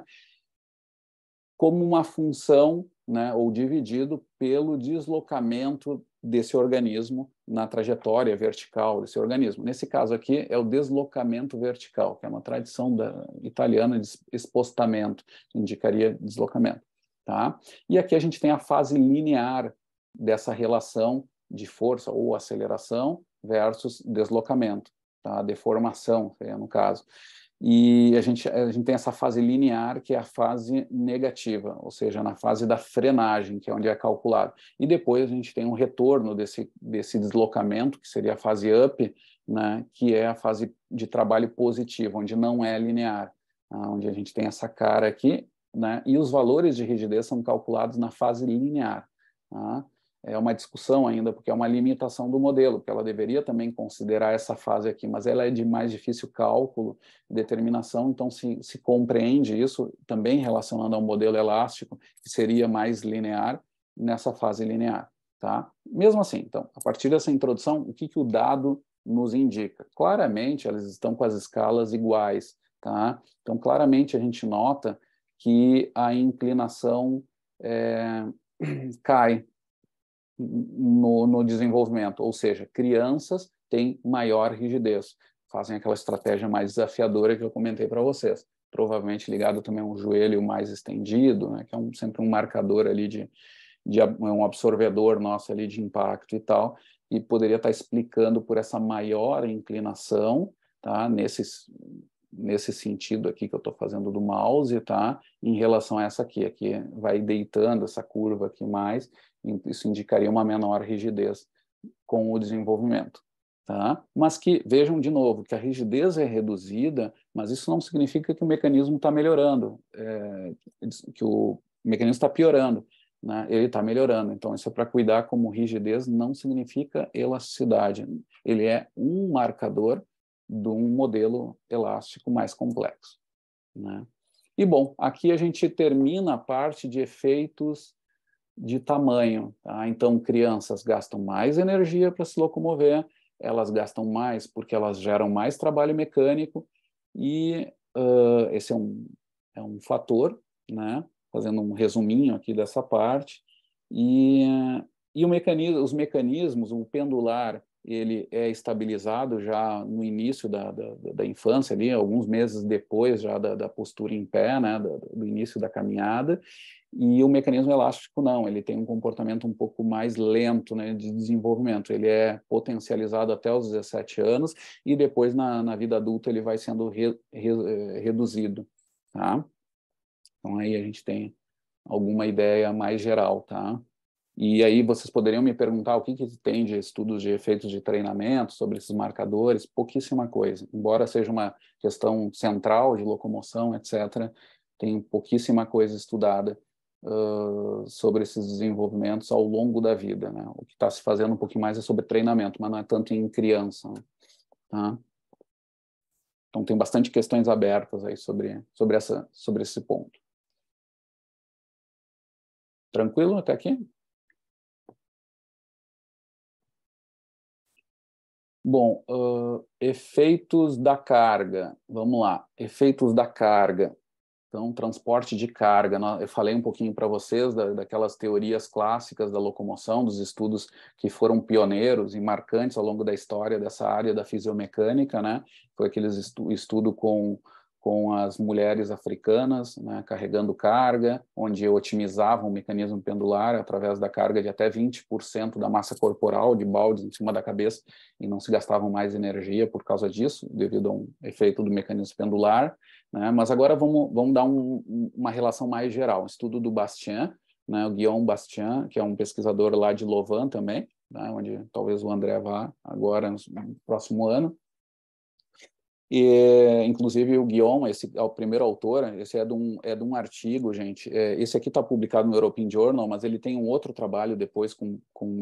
como uma função né, ou dividido pelo deslocamento desse organismo na trajetória vertical desse organismo. Nesse caso aqui é o deslocamento vertical, que é uma tradição da, italiana de espostamento, indicaria deslocamento. Tá? E aqui a gente tem a fase linear dessa relação de força ou aceleração versus deslocamento, tá? deformação seria no caso. E a gente, a gente tem essa fase linear, que é a fase negativa, ou seja, na fase da frenagem, que é onde é calculado. E depois a gente tem um retorno desse, desse deslocamento, que seria a fase up, né, que é a fase de trabalho positivo, onde não é linear, tá? onde a gente tem essa cara aqui, né, e os valores de rigidez são calculados na fase linear. Tá? é uma discussão ainda, porque é uma limitação do modelo, que ela deveria também considerar essa fase aqui, mas ela é de mais difícil cálculo, determinação, então se, se compreende isso também relacionando ao modelo elástico, que seria mais linear, nessa fase linear. Tá? Mesmo assim, então, a partir dessa introdução, o que, que o dado nos indica? Claramente, elas estão com as escalas iguais. Tá? Então, claramente, a gente nota que a inclinação é, [CLEARS THROAT] cai no, no desenvolvimento, ou seja, crianças têm maior rigidez, fazem aquela estratégia mais desafiadora que eu comentei para vocês, provavelmente ligado também a um joelho mais estendido, né, que é um, sempre um marcador ali de, de um absorvedor nosso ali de impacto e tal, e poderia estar tá explicando por essa maior inclinação, tá, nesse, nesse sentido aqui que eu estou fazendo do mouse, tá, em relação a essa aqui, aqui vai deitando essa curva aqui mais, isso indicaria uma menor rigidez com o desenvolvimento. Tá? Mas que, vejam de novo, que a rigidez é reduzida, mas isso não significa que o mecanismo está melhorando, é, que o mecanismo está piorando, né? ele está melhorando. Então, isso é para cuidar como rigidez não significa elasticidade. Ele é um marcador de um modelo elástico mais complexo. Né? E bom, aqui a gente termina a parte de efeitos de tamanho. Tá? Então, crianças gastam mais energia para se locomover, elas gastam mais porque elas geram mais trabalho mecânico, e uh, esse é um, é um fator, né? fazendo um resuminho aqui dessa parte, e, e mecanismo, os mecanismos, o pendular ele é estabilizado já no início da, da, da infância, ali, alguns meses depois já da, da postura em pé, né, do, do, início da caminhada, e o mecanismo elástico não, ele tem um comportamento um pouco mais lento né, de desenvolvimento, ele é potencializado até os 17 anos e depois na, na vida adulta ele vai sendo re, re, eh, reduzido, tá? Então aí a gente tem alguma ideia mais geral, tá? E aí vocês poderiam me perguntar o que, que tem de estudos de efeitos de treinamento sobre esses marcadores, pouquíssima coisa. Embora seja uma questão central de locomoção, etc., tem pouquíssima coisa estudada uh, sobre esses desenvolvimentos ao longo da vida. Né? O que está se fazendo um pouquinho mais é sobre treinamento, mas não é tanto em criança. Né? Tá? Então tem bastante questões abertas aí sobre, sobre, essa, sobre esse ponto. Tranquilo até aqui? Bom, uh, efeitos da carga. Vamos lá, efeitos da carga. Então, transporte de carga. Eu falei um pouquinho para vocês da, daquelas teorias clássicas da locomoção, dos estudos que foram pioneiros e marcantes ao longo da história dessa área da fisiomecânica, né? Foi aqueles estudo com com as mulheres africanas né, carregando carga, onde eu otimizava um mecanismo pendular através da carga de até 20% da massa corporal de baldes em cima da cabeça e não se gastavam mais energia por causa disso, devido a um efeito do mecanismo pendular. Né? Mas agora vamos, vamos dar um, uma relação mais geral. Um estudo do Bastien, né, o Guillaume Bastien, que é um pesquisador lá de Louvain também, né, onde talvez o André vá agora no próximo ano, e, inclusive, o Guion, esse é o primeiro autor, esse é de um, é de um artigo, gente. É, esse aqui está publicado no European Journal, mas ele tem um outro trabalho depois com, com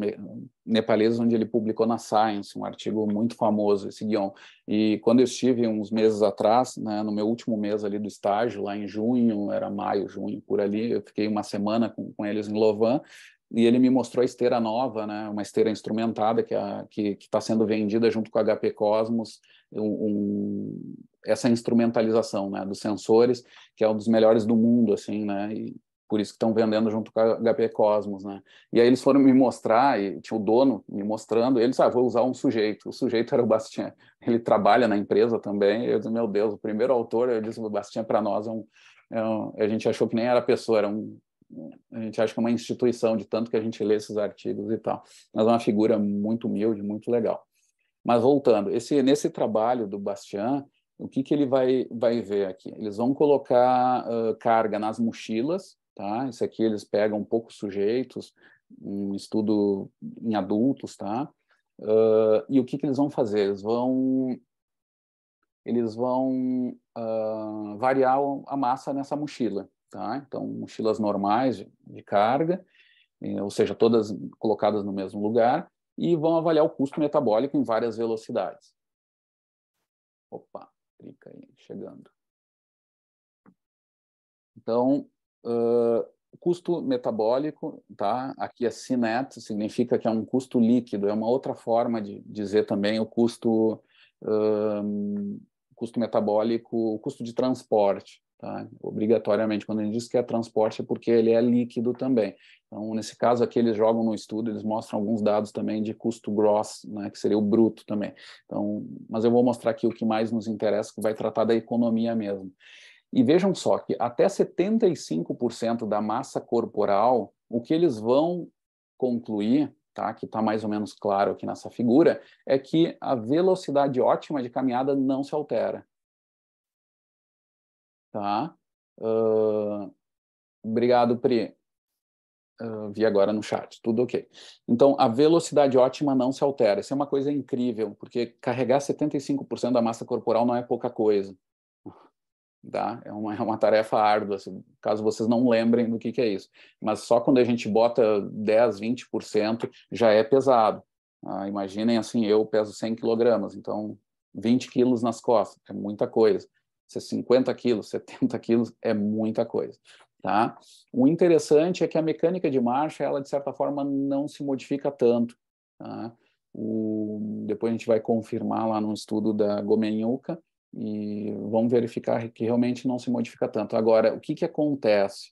nepaleses, onde ele publicou na Science, um artigo muito famoso, esse Guion. E quando eu estive uns meses atrás, né, no meu último mês ali do estágio, lá em junho, era maio, junho, por ali, eu fiquei uma semana com, com eles em Lovan, e ele me mostrou a esteira nova, né, uma esteira instrumentada que que está sendo vendida junto com a HP Cosmos, um, essa instrumentalização né, dos sensores, que é um dos melhores do mundo, assim, né? E por isso que estão vendendo junto com a HP Cosmos, né? E aí eles foram me mostrar, e tinha o dono me mostrando, eles, ah, vou usar um sujeito. O sujeito era o Bastian. ele trabalha na empresa também. Eu disse, meu Deus, o primeiro autor, eu disse, o Bastian para nós é um, é um, A gente achou que nem era pessoa, era um. A gente acha que é uma instituição de tanto que a gente lê esses artigos e tal. Mas é uma figura muito humilde, muito legal. Mas voltando, esse, nesse trabalho do Bastian, o que, que ele vai, vai ver aqui? Eles vão colocar uh, carga nas mochilas, tá? Isso aqui eles pegam poucos sujeitos, um estudo em adultos, tá? Uh, e o que, que eles vão fazer? Eles vão eles vão uh, variar a massa nessa mochila, tá? Então mochilas normais de, de carga, ou seja, todas colocadas no mesmo lugar, e vão avaliar o custo metabólico em várias velocidades. Opa, clica aí, chegando. Então, uh, custo metabólico, tá? Aqui é CINET, significa que é um custo líquido, é uma outra forma de dizer também o custo, custo metabólico, o custo de transporte, Tá? Obrigatoriamente, quando a gente diz que é transporte, é porque ele é líquido também. Então, nesse caso aqui, eles jogam no estudo, eles mostram alguns dados também de custo gross, né, que seria o bruto também. Então, mas eu vou mostrar aqui o que mais nos interessa, que vai tratar da economia mesmo. E vejam só que até 75% da massa corporal, o que eles vão concluir, tá, que está mais ou menos claro aqui nessa figura, é que a velocidade ótima de caminhada não se altera. Tá? Uh, obrigado, Pri. Uh, vi agora no chat, tudo ok. Então, a velocidade ótima não se altera. Isso é uma coisa incrível, porque carregar 75% da massa corporal não é pouca coisa. Tá? É, uma, é uma tarefa árdua, assim, caso vocês não lembrem do que, que é isso. Mas só quando a gente bota 10, 20% já é pesado. Ah, imaginem assim, eu peso 100 quilogramas, então 20 quilos nas costas, é muita coisa ser 50 quilos, 70 quilos é muita coisa. Tá? O interessante é que a mecânica de marcha, ela de certa forma não se modifica tanto. Tá? O, depois a gente vai confirmar lá no estudo da Gomenhuca e vamos verificar que realmente não se modifica tanto. Agora, o que, que acontece?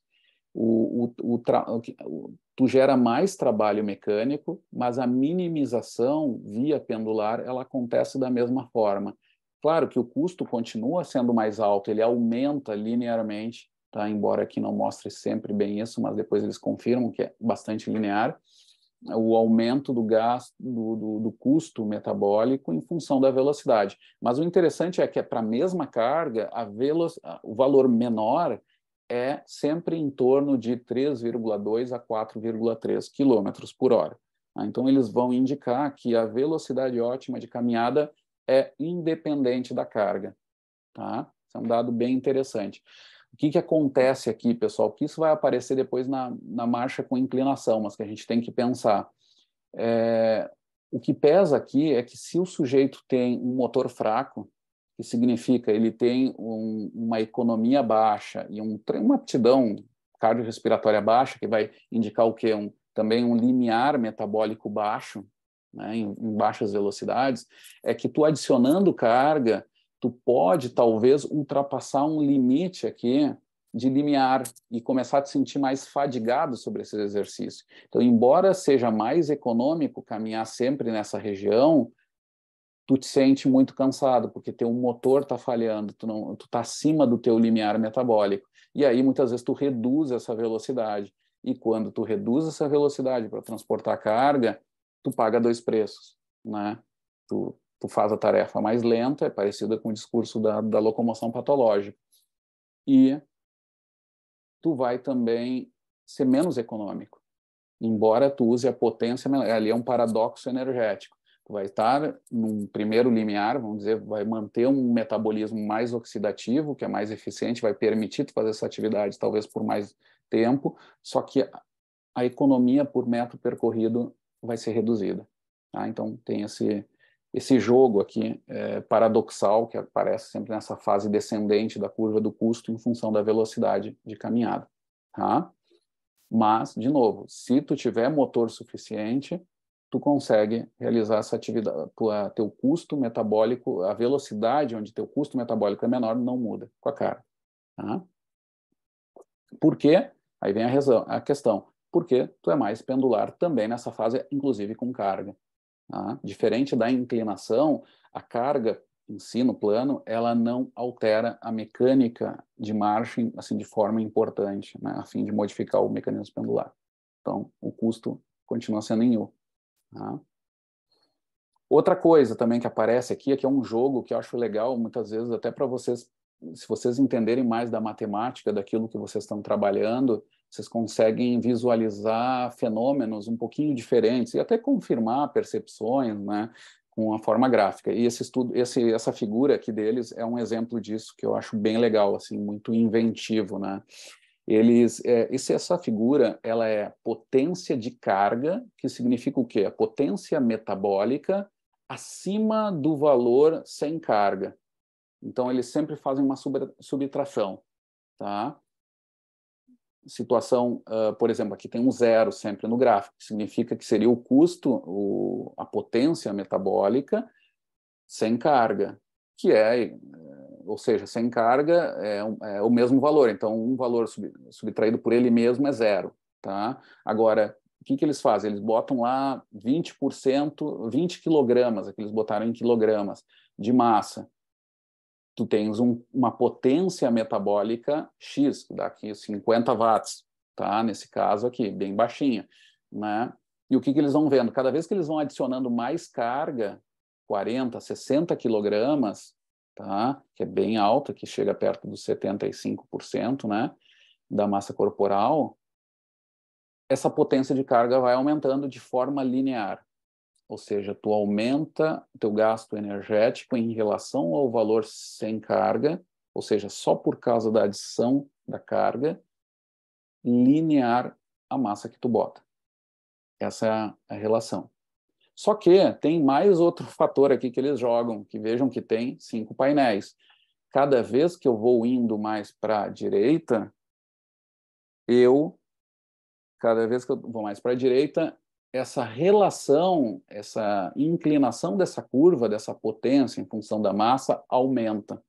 O, o, o, tra... o tu gera mais trabalho mecânico, mas a minimização via pendular ela acontece da mesma forma. Claro que o custo continua sendo mais alto, ele aumenta linearmente, tá? embora aqui não mostre sempre bem isso, mas depois eles confirmam que é bastante linear, o aumento do gasto, do, do, do custo metabólico em função da velocidade. Mas o interessante é que é para a mesma carga, a velo, o valor menor é sempre em torno de 3,2 a 4,3 km por hora. Tá? Então, eles vão indicar que a velocidade ótima de caminhada é independente da carga. Tá? Isso é um dado bem interessante. O que, que acontece aqui, pessoal? Que isso vai aparecer depois na, na marcha com inclinação, mas que a gente tem que pensar. É, o que pesa aqui é que se o sujeito tem um motor fraco, que significa ele tem um, uma economia baixa e um, uma aptidão cardiorrespiratória baixa, que vai indicar o quê? Um, também um limiar metabólico baixo, né, em, em baixas velocidades, é que tu adicionando carga, tu pode talvez ultrapassar um limite aqui de limiar e começar a te sentir mais fadigado sobre esse exercício. Então, embora seja mais econômico caminhar sempre nessa região, tu te sente muito cansado, porque teu motor está falhando, tu, não, tu tá acima do teu limiar metabólico. E aí, muitas vezes, tu reduz essa velocidade. E quando tu reduz essa velocidade para transportar carga, tu paga dois preços, né? Tu, tu faz a tarefa mais lenta, é parecida com o discurso da, da locomoção patológica. E tu vai também ser menos econômico, embora tu use a potência, ali é um paradoxo energético. Tu vai estar num primeiro limiar, vamos dizer, vai manter um metabolismo mais oxidativo, que é mais eficiente, vai permitir tu fazer essa atividade talvez por mais tempo, só que a economia por metro percorrido vai ser reduzida. Tá? Então, tem esse, esse jogo aqui é, paradoxal que aparece sempre nessa fase descendente da curva do custo em função da velocidade de caminhada. Tá? Mas, de novo, se tu tiver motor suficiente, tu consegue realizar essa atividade, tua, teu custo metabólico, a velocidade onde teu custo metabólico é menor não muda com a cara. Tá? Por quê? Aí vem a, razão, a questão porque tu é mais pendular também nessa fase, inclusive com carga. Tá? Diferente da inclinação, a carga em si no plano, ela não altera a mecânica de marcha assim de forma importante, né? a fim de modificar o mecanismo pendular. Então, o custo continua sendo nenhum. Tá? Outra coisa também que aparece aqui é que é um jogo que eu acho legal, muitas vezes até para vocês, se vocês entenderem mais da matemática, daquilo que vocês estão trabalhando, vocês conseguem visualizar fenômenos um pouquinho diferentes e até confirmar percepções, né, com a forma gráfica. E esse estudo, esse, essa figura aqui deles é um exemplo disso que eu acho bem legal, assim, muito inventivo, né? Eles, é, esse, essa figura, ela é potência de carga, que significa o quê? A potência metabólica acima do valor sem carga. Então eles sempre fazem uma subtração, tá? situação, uh, por exemplo, aqui tem um zero sempre no gráfico, significa que seria o custo, o, a potência metabólica sem carga, que é, eh, ou seja, sem carga é, é o mesmo valor, então um valor sub, subtraído por ele mesmo é zero, tá? Agora, o que, que eles fazem? Eles botam lá 20%, 20 quilogramas, aqueles é botaram em quilogramas de massa, tu tens um, uma potência metabólica X, que dá aqui 50 watts, tá? Nesse caso aqui, bem baixinha, né? E o que, que eles vão vendo? Cada vez que eles vão adicionando mais carga, 40, 60 quilogramas, tá? Que é bem alta, que chega perto dos 75%, né? Da massa corporal, essa potência de carga vai aumentando de forma linear ou seja, tu aumenta teu gasto energético em relação ao valor sem carga, ou seja, só por causa da adição da carga, linear a massa que tu bota. Essa é a relação. Só que tem mais outro [LAUGHS] fator aqui que eles jogam, que vejam que tem cinco painéis. Cada vez que eu vou indo mais para a direita, eu cada vez que eu vou mais para a direita, essa relação, essa inclinação dessa curva, dessa potência em função da massa, aumenta.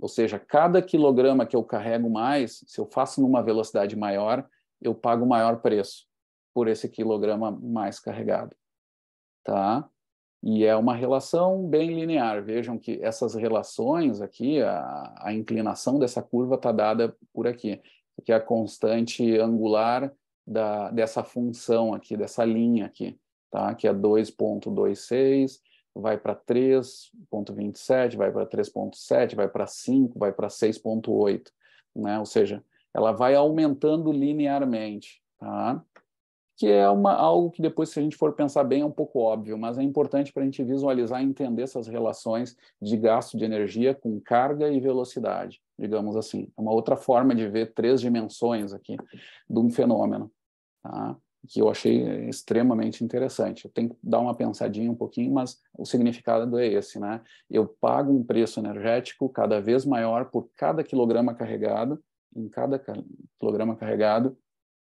Ou seja, cada quilograma que eu carrego mais, se eu faço numa velocidade maior, eu pago maior preço por esse quilograma mais carregado. Tá? E é uma relação bem linear. Vejam que essas relações aqui, a, a inclinação dessa curva está dada por aqui, que é a constante angular da, dessa função aqui, dessa linha aqui, tá? que é 2.26, vai para 3.27, vai para 3.7, vai para 5, vai para 6.8. Né? Ou seja, ela vai aumentando linearmente. Tá? que é uma, algo que depois, se a gente for pensar bem, é um pouco óbvio, mas é importante para a gente visualizar e entender essas relações de gasto de energia com carga e velocidade, digamos assim. É uma outra forma de ver três dimensões aqui de um fenômeno tá? que eu achei extremamente interessante. Eu tenho que dar uma pensadinha um pouquinho, mas o significado é esse, né? Eu pago um preço energético cada vez maior por cada quilograma carregado, em cada quilograma carregado,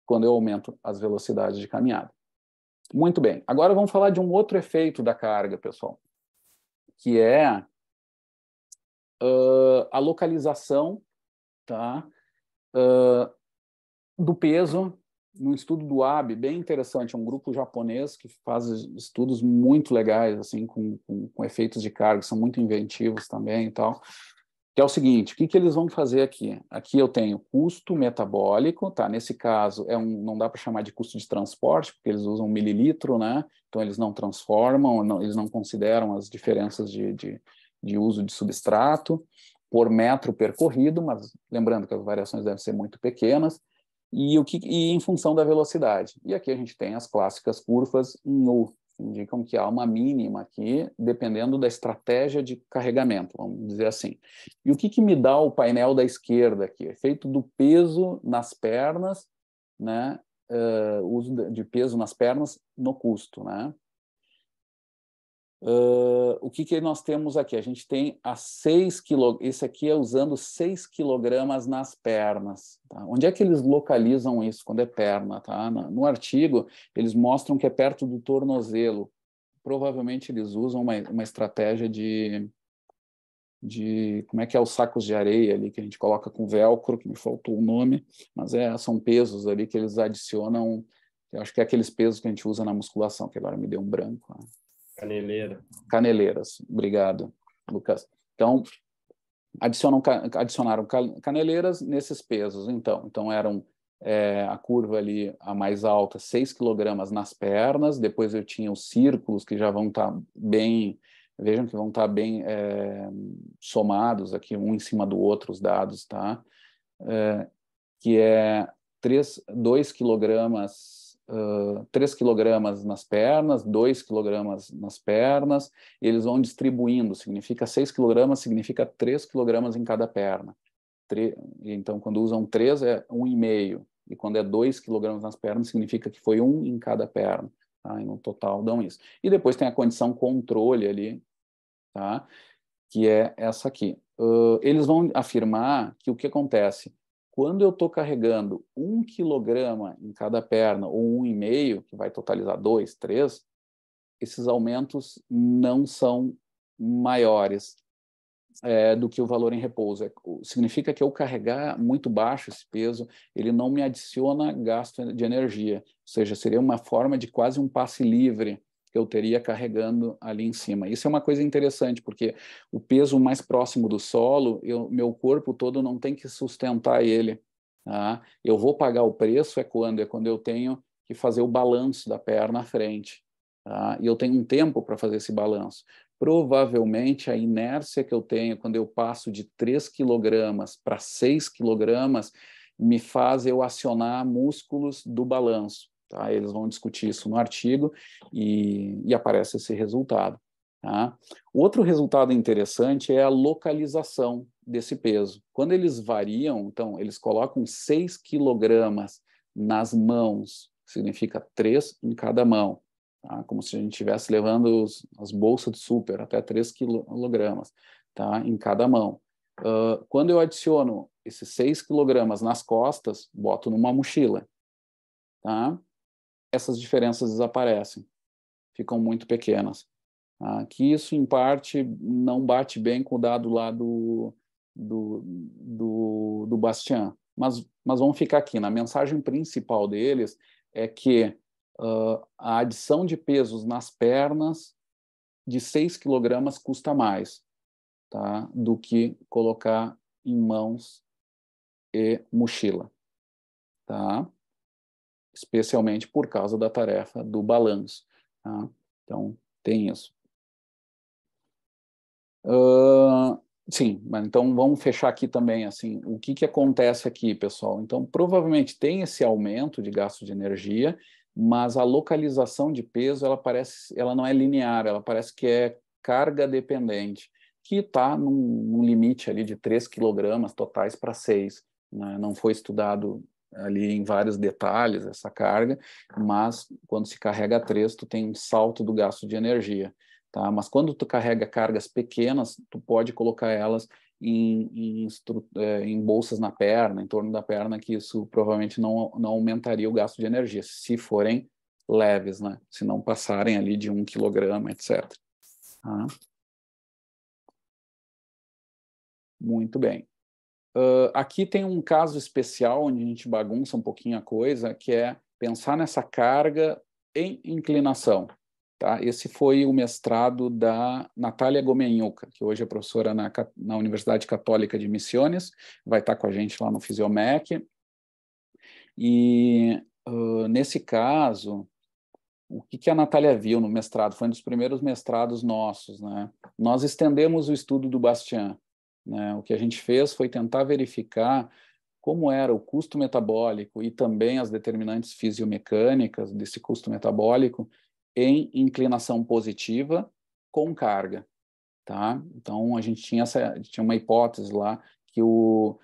quando eu aumento as velocidades de caminhada. Muito bem. Agora vamos falar de um outro efeito da carga, pessoal, que é uh, a localização, tá? Uh, do peso num estudo do AB, bem interessante, é um grupo japonês que faz estudos muito legais, assim, com, com, com efeitos de carga, são muito inventivos também e tal. Que é o seguinte, o que, que eles vão fazer aqui? Aqui eu tenho custo metabólico, tá? Nesse caso, é um, não dá para chamar de custo de transporte, porque eles usam mililitro, né? Então, eles não transformam, não, eles não consideram as diferenças de, de, de uso de substrato por metro percorrido, mas lembrando que as variações devem ser muito pequenas e, o que, e em função da velocidade. E aqui a gente tem as clássicas curvas em U, que indicam que há uma mínima aqui, dependendo da estratégia de carregamento, vamos dizer assim. E o que, que me dá o painel da esquerda aqui? Efeito do peso nas pernas, né? Uh, uso de peso nas pernas no custo, né? Uh, o que, que nós temos aqui? A gente tem a 6 kg, esse aqui é usando 6 quilogramas nas pernas. Tá? Onde é que eles localizam isso quando é perna? Tá? No artigo, eles mostram que é perto do tornozelo. Provavelmente eles usam uma, uma estratégia de, de como é que é os sacos de areia ali que a gente coloca com velcro, que me faltou o nome, mas é, são pesos ali que eles adicionam. Eu acho que é aqueles pesos que a gente usa na musculação, que agora me deu um branco. Né? Caneleira. Caneleiras, obrigado, Lucas. Então, adicionam, adicionaram caneleiras nesses pesos, então. Então, eram é, a curva ali, a mais alta, 6 kg nas pernas, depois eu tinha os círculos que já vão estar tá bem, vejam que vão estar tá bem é, somados aqui, um em cima do outro, os dados, tá? É, que é 3, 2 quilogramas uh, 3 kg nas pernas, 2 kg nas pernas, e eles vão distribuindo, significa 6 kg, significa 3 kg em cada perna. Tre então, quando usam 3, é 1,5, e quando é 2 kg nas pernas, significa que foi 1 um em cada perna, tá? e no total dão isso. E depois tem a condição controle ali, tá? que é essa aqui. Uh, eles vão afirmar que o que acontece? Quando eu estou carregando um quilograma em cada perna, ou um e meio, que vai totalizar dois, três, esses aumentos não são maiores é, do que o valor em repouso. É, significa que eu carregar muito baixo esse peso, ele não me adiciona gasto de energia, ou seja, seria uma forma de quase um passe livre eu teria carregando ali em cima. Isso é uma coisa interessante, porque o peso mais próximo do solo, eu, meu corpo todo não tem que sustentar ele. Tá? Eu vou pagar o preço é quando? É quando eu tenho que fazer o balanço da perna à frente. Tá? E eu tenho um tempo para fazer esse balanço. Provavelmente a inércia que eu tenho quando eu passo de 3 kg para 6 kg me faz eu acionar músculos do balanço. Tá? Eles vão discutir isso no artigo e, e aparece esse resultado. Tá? Outro resultado interessante é a localização desse peso. Quando eles variam, então, eles colocam 6 quilogramas nas mãos, significa 3 em cada mão, tá? como se a gente estivesse levando os, as bolsas de super, até 3 quilogramas tá? em cada mão. Uh, quando eu adiciono esses 6 quilogramas nas costas, boto numa mochila. Tá? essas diferenças desaparecem, ficam muito pequenas. Ah, que isso, em parte, não bate bem com o dado lá do, do, do, do Bastian. Mas, mas vamos ficar aqui. Na mensagem principal deles é que uh, a adição de pesos nas pernas de 6 kg custa mais tá? do que colocar em mãos e mochila. Tá? especialmente por causa da tarefa do balanço. Tá? Então, tem isso. Uh, sim, mas então vamos fechar aqui também, assim, o que, que acontece aqui, pessoal? Então, provavelmente tem esse aumento de gasto de energia, mas a localização de peso, ela parece, ela não é linear, ela parece que é carga dependente, que está num, num, limite ali de 3 kg totais para 6, né? não foi estudado ali em vários detalhes essa carga, mas quando se carrega três, tu tem um salto do gasto de energia, tá? Mas quando tu carrega cargas pequenas, tu pode colocar elas em, em, é, em, bolsas na perna, em torno da perna, que isso provavelmente não, não aumentaria o gasto de energia, se forem leves, né? Se não passarem ali de um quilograma, etc. Tá? Muito bem. Uh, aqui tem um caso especial onde a gente bagunça um pouquinho a coisa, que é pensar nessa carga em inclinação. Tá? Esse foi o mestrado da Natália Gomenuca, que hoje é professora na, na Universidade Católica de Missões, vai estar com a gente lá no Fisiomec. E uh, nesse caso, o que, que a Natália viu no mestrado? Foi um dos primeiros mestrados nossos. Né? Nós estendemos o estudo do Bastian né? O que a gente fez foi tentar verificar como era o custo metabólico e também as determinantes fisiomecânicas desse custo metabólico em inclinação positiva com carga, tá? Então a gente tinha essa tinha uma hipótese lá que o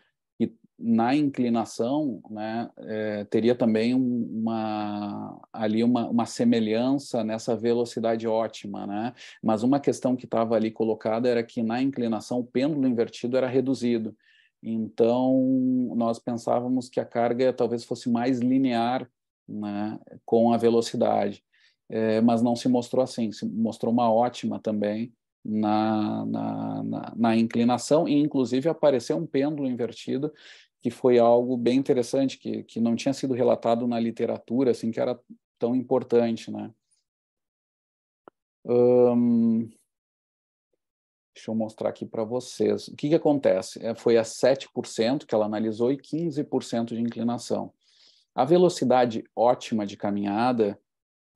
na inclinação, né, é, teria também uma ali uma, uma semelhança nessa velocidade ótima, né? Mas uma questão que estava ali colocada era que na inclinação o pêndulo invertido era reduzido. Então nós pensávamos que a carga talvez fosse mais linear, né, com a velocidade, é, mas não se mostrou assim. Se mostrou uma ótima também. Na na, na, na, inclinação e inclusive apareceu um pêndulo invertido que foi algo bem interessante, que, que não tinha sido relatado na literatura, assim, que era tão importante, né? deixa eu mostrar aqui para vocês. O que, que acontece? É, foi a 7% que ela analisou e 15% de inclinação. A velocidade ótima de caminhada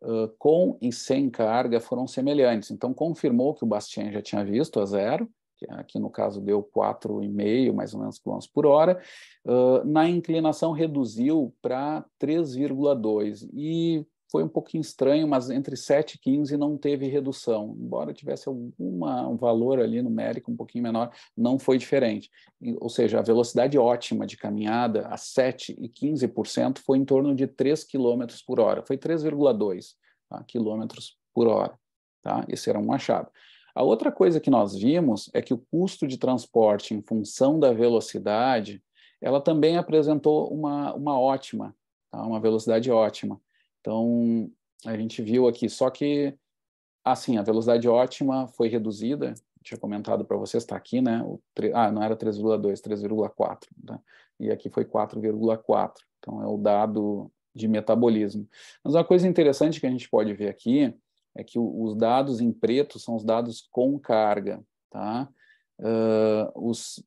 uh, com e sem carga foram semelhantes. Então, confirmou que o Bastien já tinha visto a zero, que é aqui no caso deu 4,5 mais ou menos quilômetros por hora, uh, na inclinação reduziu para 3,2 e foi um pouquinho estranho, mas entre 7 e 15 não teve redução, embora tivesse algum um valor ali numérico um pouquinho menor, não foi diferente. Ou seja, a velocidade ótima de caminhada a 7 e 15% foi em torno de 3 km por hora, foi 3,2 tá, km por hora. Tá? Esse era um achado. A outra coisa que nós vimos é que o custo de transporte em função da velocidade, ela também apresentou uma, uma ótima, tá? uma velocidade ótima. Então, a gente viu aqui, só que, assim, a velocidade ótima foi reduzida, tinha comentado para vocês, está aqui, né? O, ah, não era 3,2, 3,4, né? e aqui foi 4,4. Então, é o dado de metabolismo. Mas uma coisa interessante que a gente pode ver aqui é que os dados em preto são os dados com carga, tá? Uh, os,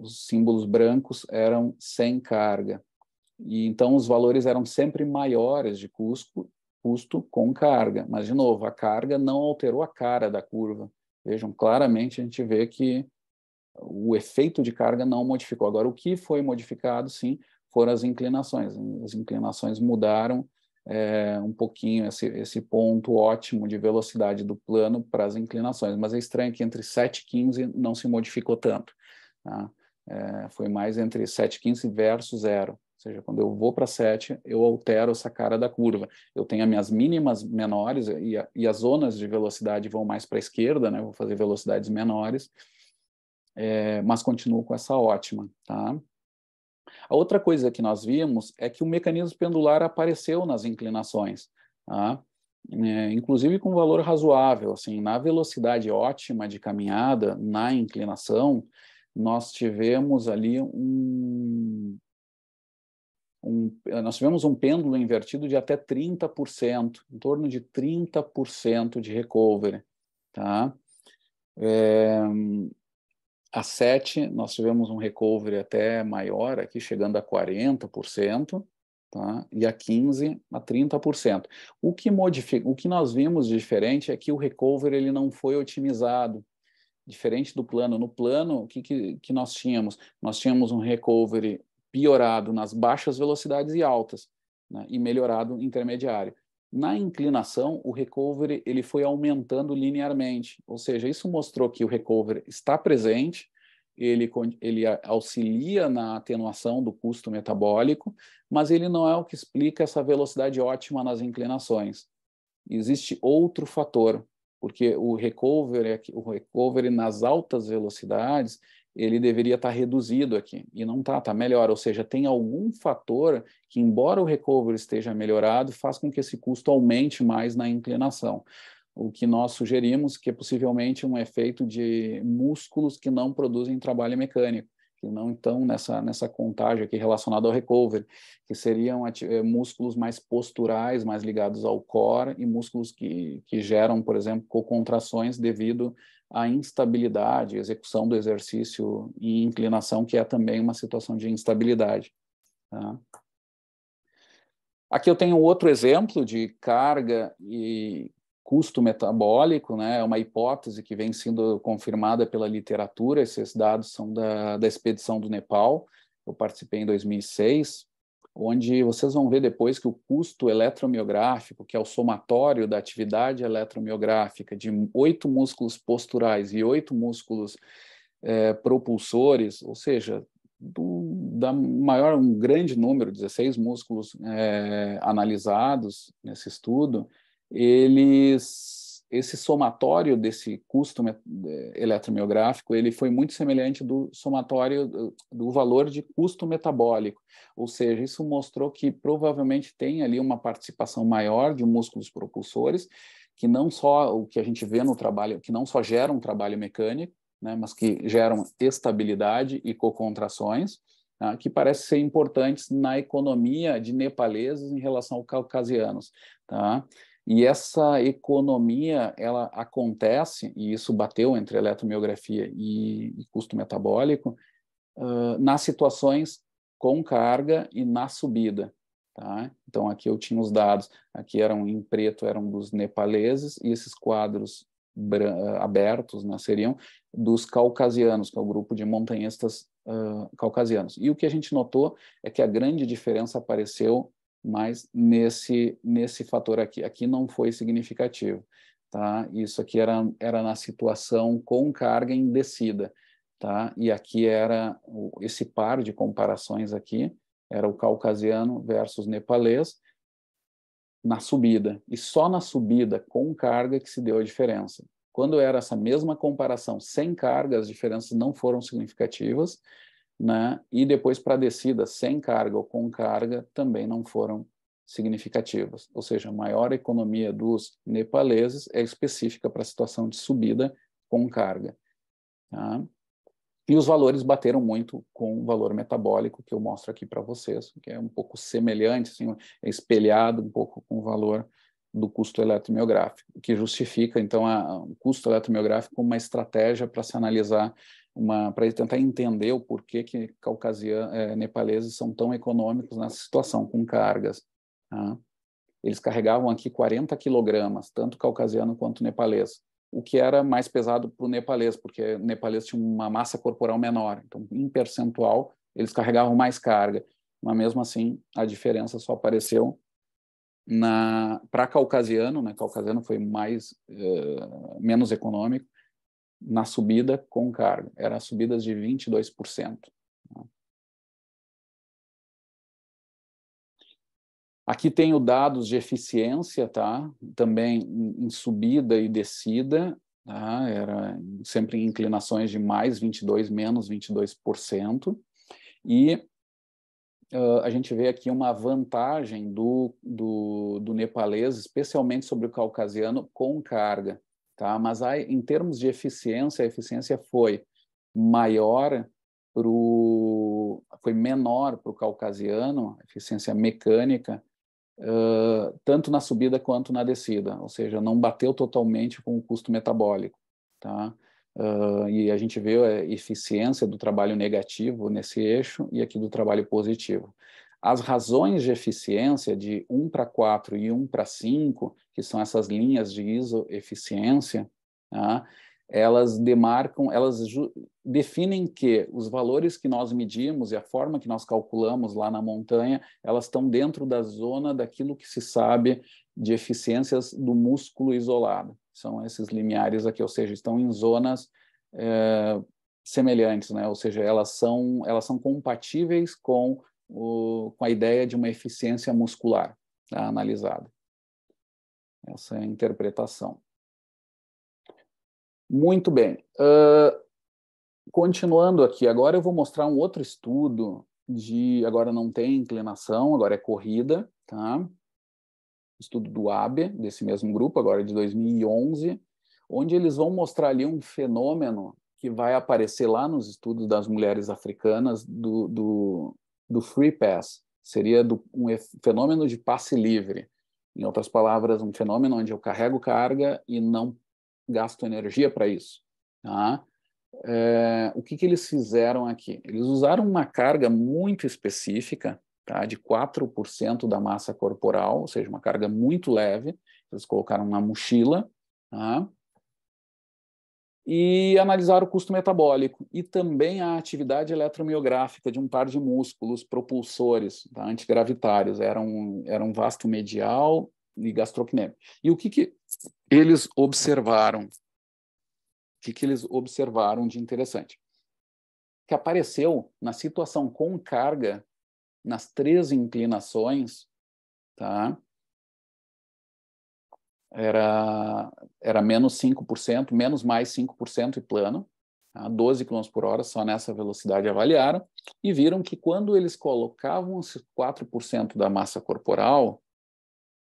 os símbolos brancos eram sem carga. E então os valores eram sempre maiores de custo, custo com carga. Mas, de novo, a carga não alterou a cara da curva. Vejam, claramente a gente vê que o efeito de carga não modificou. Agora, o que foi modificado, sim, foram as inclinações. As inclinações mudaram é, um pouquinho esse, esse ponto ótimo de velocidade do plano para as inclinações, mas é estranho que entre 7 e 15 não se modificou tanto. Tá? É, foi mais entre 7 e 15 versus zero. Ou seja, quando eu vou para 7, eu altero essa cara da curva. Eu tenho as minhas mínimas menores e, a, e as zonas de velocidade vão mais para a esquerda, né? Vou fazer velocidades menores, é, mas continuo com essa ótima, tá? A outra coisa que nós vimos é que o mecanismo pendular apareceu nas inclinações, tá? é, inclusive com valor razoável. Assim, na velocidade ótima de caminhada, na inclinação, nós tivemos ali um, um, nós tivemos um pêndulo invertido de até 30%, em torno de 30% de recovery. Tá? É, a 7, nós tivemos um recovery até maior aqui, chegando a 40%, tá? e a 15, a 30%. O que, modifica, o que nós vimos de diferente é que o recovery ele não foi otimizado, diferente do plano. No plano, o que, que, que nós tínhamos? Nós tínhamos um recovery piorado nas baixas velocidades e altas, né? e melhorado intermediário. Na inclinação, o recovery ele foi aumentando linearmente, ou seja, isso mostrou que o recovery está presente, ele, ele auxilia na atenuação do custo metabólico, mas ele não é o que explica essa velocidade ótima nas inclinações. Existe outro fator, porque o recovery, é o recovery nas altas velocidades, ele deveria estar tá reduzido aqui. E não está, está melhor. Ou seja, tem algum fator que, embora o recovery esteja melhorado, faz com que esse custo aumente mais na inclinação. O que nós sugerimos que é possivelmente um efeito de músculos que não produzem trabalho mecânico, que não estão nessa, nessa contagem aqui relacionada ao recovery, que seriam eh, músculos mais posturais, mais ligados ao core, e músculos que, que geram, por exemplo, co contrações devido a instabilidade, execução do exercício e inclinação, que é também uma situação de instabilidade. Tá? Aqui eu tenho outro exemplo de carga e custo metabólico, né? É uma hipótese que vem sendo confirmada pela literatura. Esses dados são da, da expedição do Nepal. Eu participei em 2006 onde vocês vão ver depois que o custo eletromiográfico, que é o somatório da atividade eletromiográfica de oito músculos posturais e oito músculos é, propulsores, ou seja, do, da maior, um grande número, 16 músculos é, analisados nesse estudo, eles esse somatório desse custo eh, eletromiográfico ele foi muito semelhante do somatório eh, do valor de custo metabólico, ou seja, isso mostrou que provavelmente tem ali uma participação maior de músculos propulsores, que não só o que a gente vê no trabalho, que não só geram um trabalho mecânico, né, mas que geram estabilidade e cocontrações, né, que parecem ser importantes na economia de nepaleses em relação aos caucasianos. Tá? E essa economia, ela acontece, e isso bateu entre eletromiografia e, e custo metabólico, uh, nas situações com carga e na subida. Tá? Então, aqui eu tinha os dados, aqui eram em preto, eram dos nepaleses, e esses quadros abertos né, seriam dos caucasianos, que é o grupo de montanhistas uh, caucasianos. E o que a gente notou é que a grande diferença apareceu mas nesse, nesse fator aqui, aqui não foi significativo. Tá? Isso aqui era, era na situação com carga em descida. Tá? E aqui era esse par de comparações aqui, era o caucasiano versus nepalês na subida. E só na subida com carga que se deu a diferença. Quando era essa mesma comparação sem carga, as diferenças não foram significativas, né? E depois para descida sem carga ou com carga também não foram significativas. Ou seja, a maior economia dos nepaleses é específica para a situação de subida com carga. Tá? E os valores bateram muito com o valor metabólico que eu mostro aqui para vocês, que é um pouco semelhante, assim, é espelhado um pouco com o valor do custo eletromiográfico, que justifica, então, o custo eletromiográfico como uma estratégia para se analisar uma para tentar entender o porquê que caucasianos, é, nepaleses são tão econômicos nessa situação com cargas. Tá? Eles carregavam aqui 40 quilogramas, tanto caucasiano quanto nepalês, o que era mais pesado para o nepalês, porque o nepalês tinha uma massa corporal menor. Então, em percentual, eles carregavam mais carga. Mas mesmo assim, a diferença só apareceu na para caucasiano, né? Caucasiano foi mais uh, menos econômico na subida com carga Eram subidas de 22%. Tá? Aqui tenho dados de eficiência, tá? Também em subida e descida, tá? Era sempre em inclinações de mais 22, menos 22%. E uh, a gente vê aqui uma vantagem do, do, do nepalês, especialmente sobre o caucasiano, com carga. Tá? Mas aí, em termos de eficiência, a eficiência foi maior pro, foi menor para o caucasiano, eficiência mecânica, uh, tanto na subida quanto na descida, ou seja, não bateu totalmente com o custo metabólico. Tá? Uh, e a gente vê a eficiência do trabalho negativo nesse eixo e aqui do trabalho positivo. As razões de eficiência de 1 para 4 e 1 para 5 que são essas linhas de isoeficiência, tá? elas demarcam, elas definem que os valores que nós medimos e a forma que nós calculamos lá na montanha, elas estão dentro da zona daquilo que se sabe de eficiências do músculo isolado. São esses limiares aqui, ou seja, estão em zonas é, semelhantes, né? ou seja, elas são, elas são compatíveis com, o, com a ideia de uma eficiência muscular tá? analisada. Essa é a interpretação. Muito bem. Uh, continuando aqui, agora eu vou mostrar um outro estudo de. Agora não tem inclinação, agora é corrida, tá? Estudo do ABE, desse mesmo grupo, agora de 2011, onde eles vão mostrar ali um fenômeno que vai aparecer lá nos estudos das mulheres africanas do, do, do free pass, seria do, um fenômeno de passe livre. Em outras palavras, um fenômeno onde eu carrego carga e não gasto energia para isso. Tá? É, o que, que, eles fizeram aqui? Eles usaram uma carga muito específica, tá? de 4% da massa corporal, ou seja, uma carga muito leve. Eles colocaram na mochila tá? e analisar o custo metabólico e também a atividade eletromiográfica de um par de músculos propulsores tá, antigravitários, eram, um vasto medial e gastrocnêmico. E o que, que eles observaram? O que, que eles observaram de interessante? Que apareceu na situação com carga, nas três inclinações, tá? era, era menos 5%, menos mais 5% e plano, a 12 km por hora, só nessa velocidade avaliaram, e viram que quando eles colocavam esses 4% da massa corporal,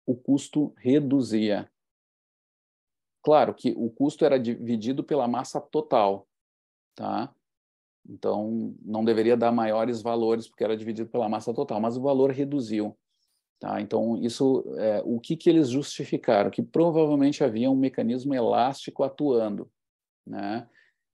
o custo reduzia. Claro que o custo era dividido pela massa total, tá? Então, não deveria dar maiores valores, porque era dividido pela massa total, mas o valor reduziu. Tá? Então, isso, é, o que, que eles justificaram? Que provavelmente havia um mecanismo elástico atuando. Né?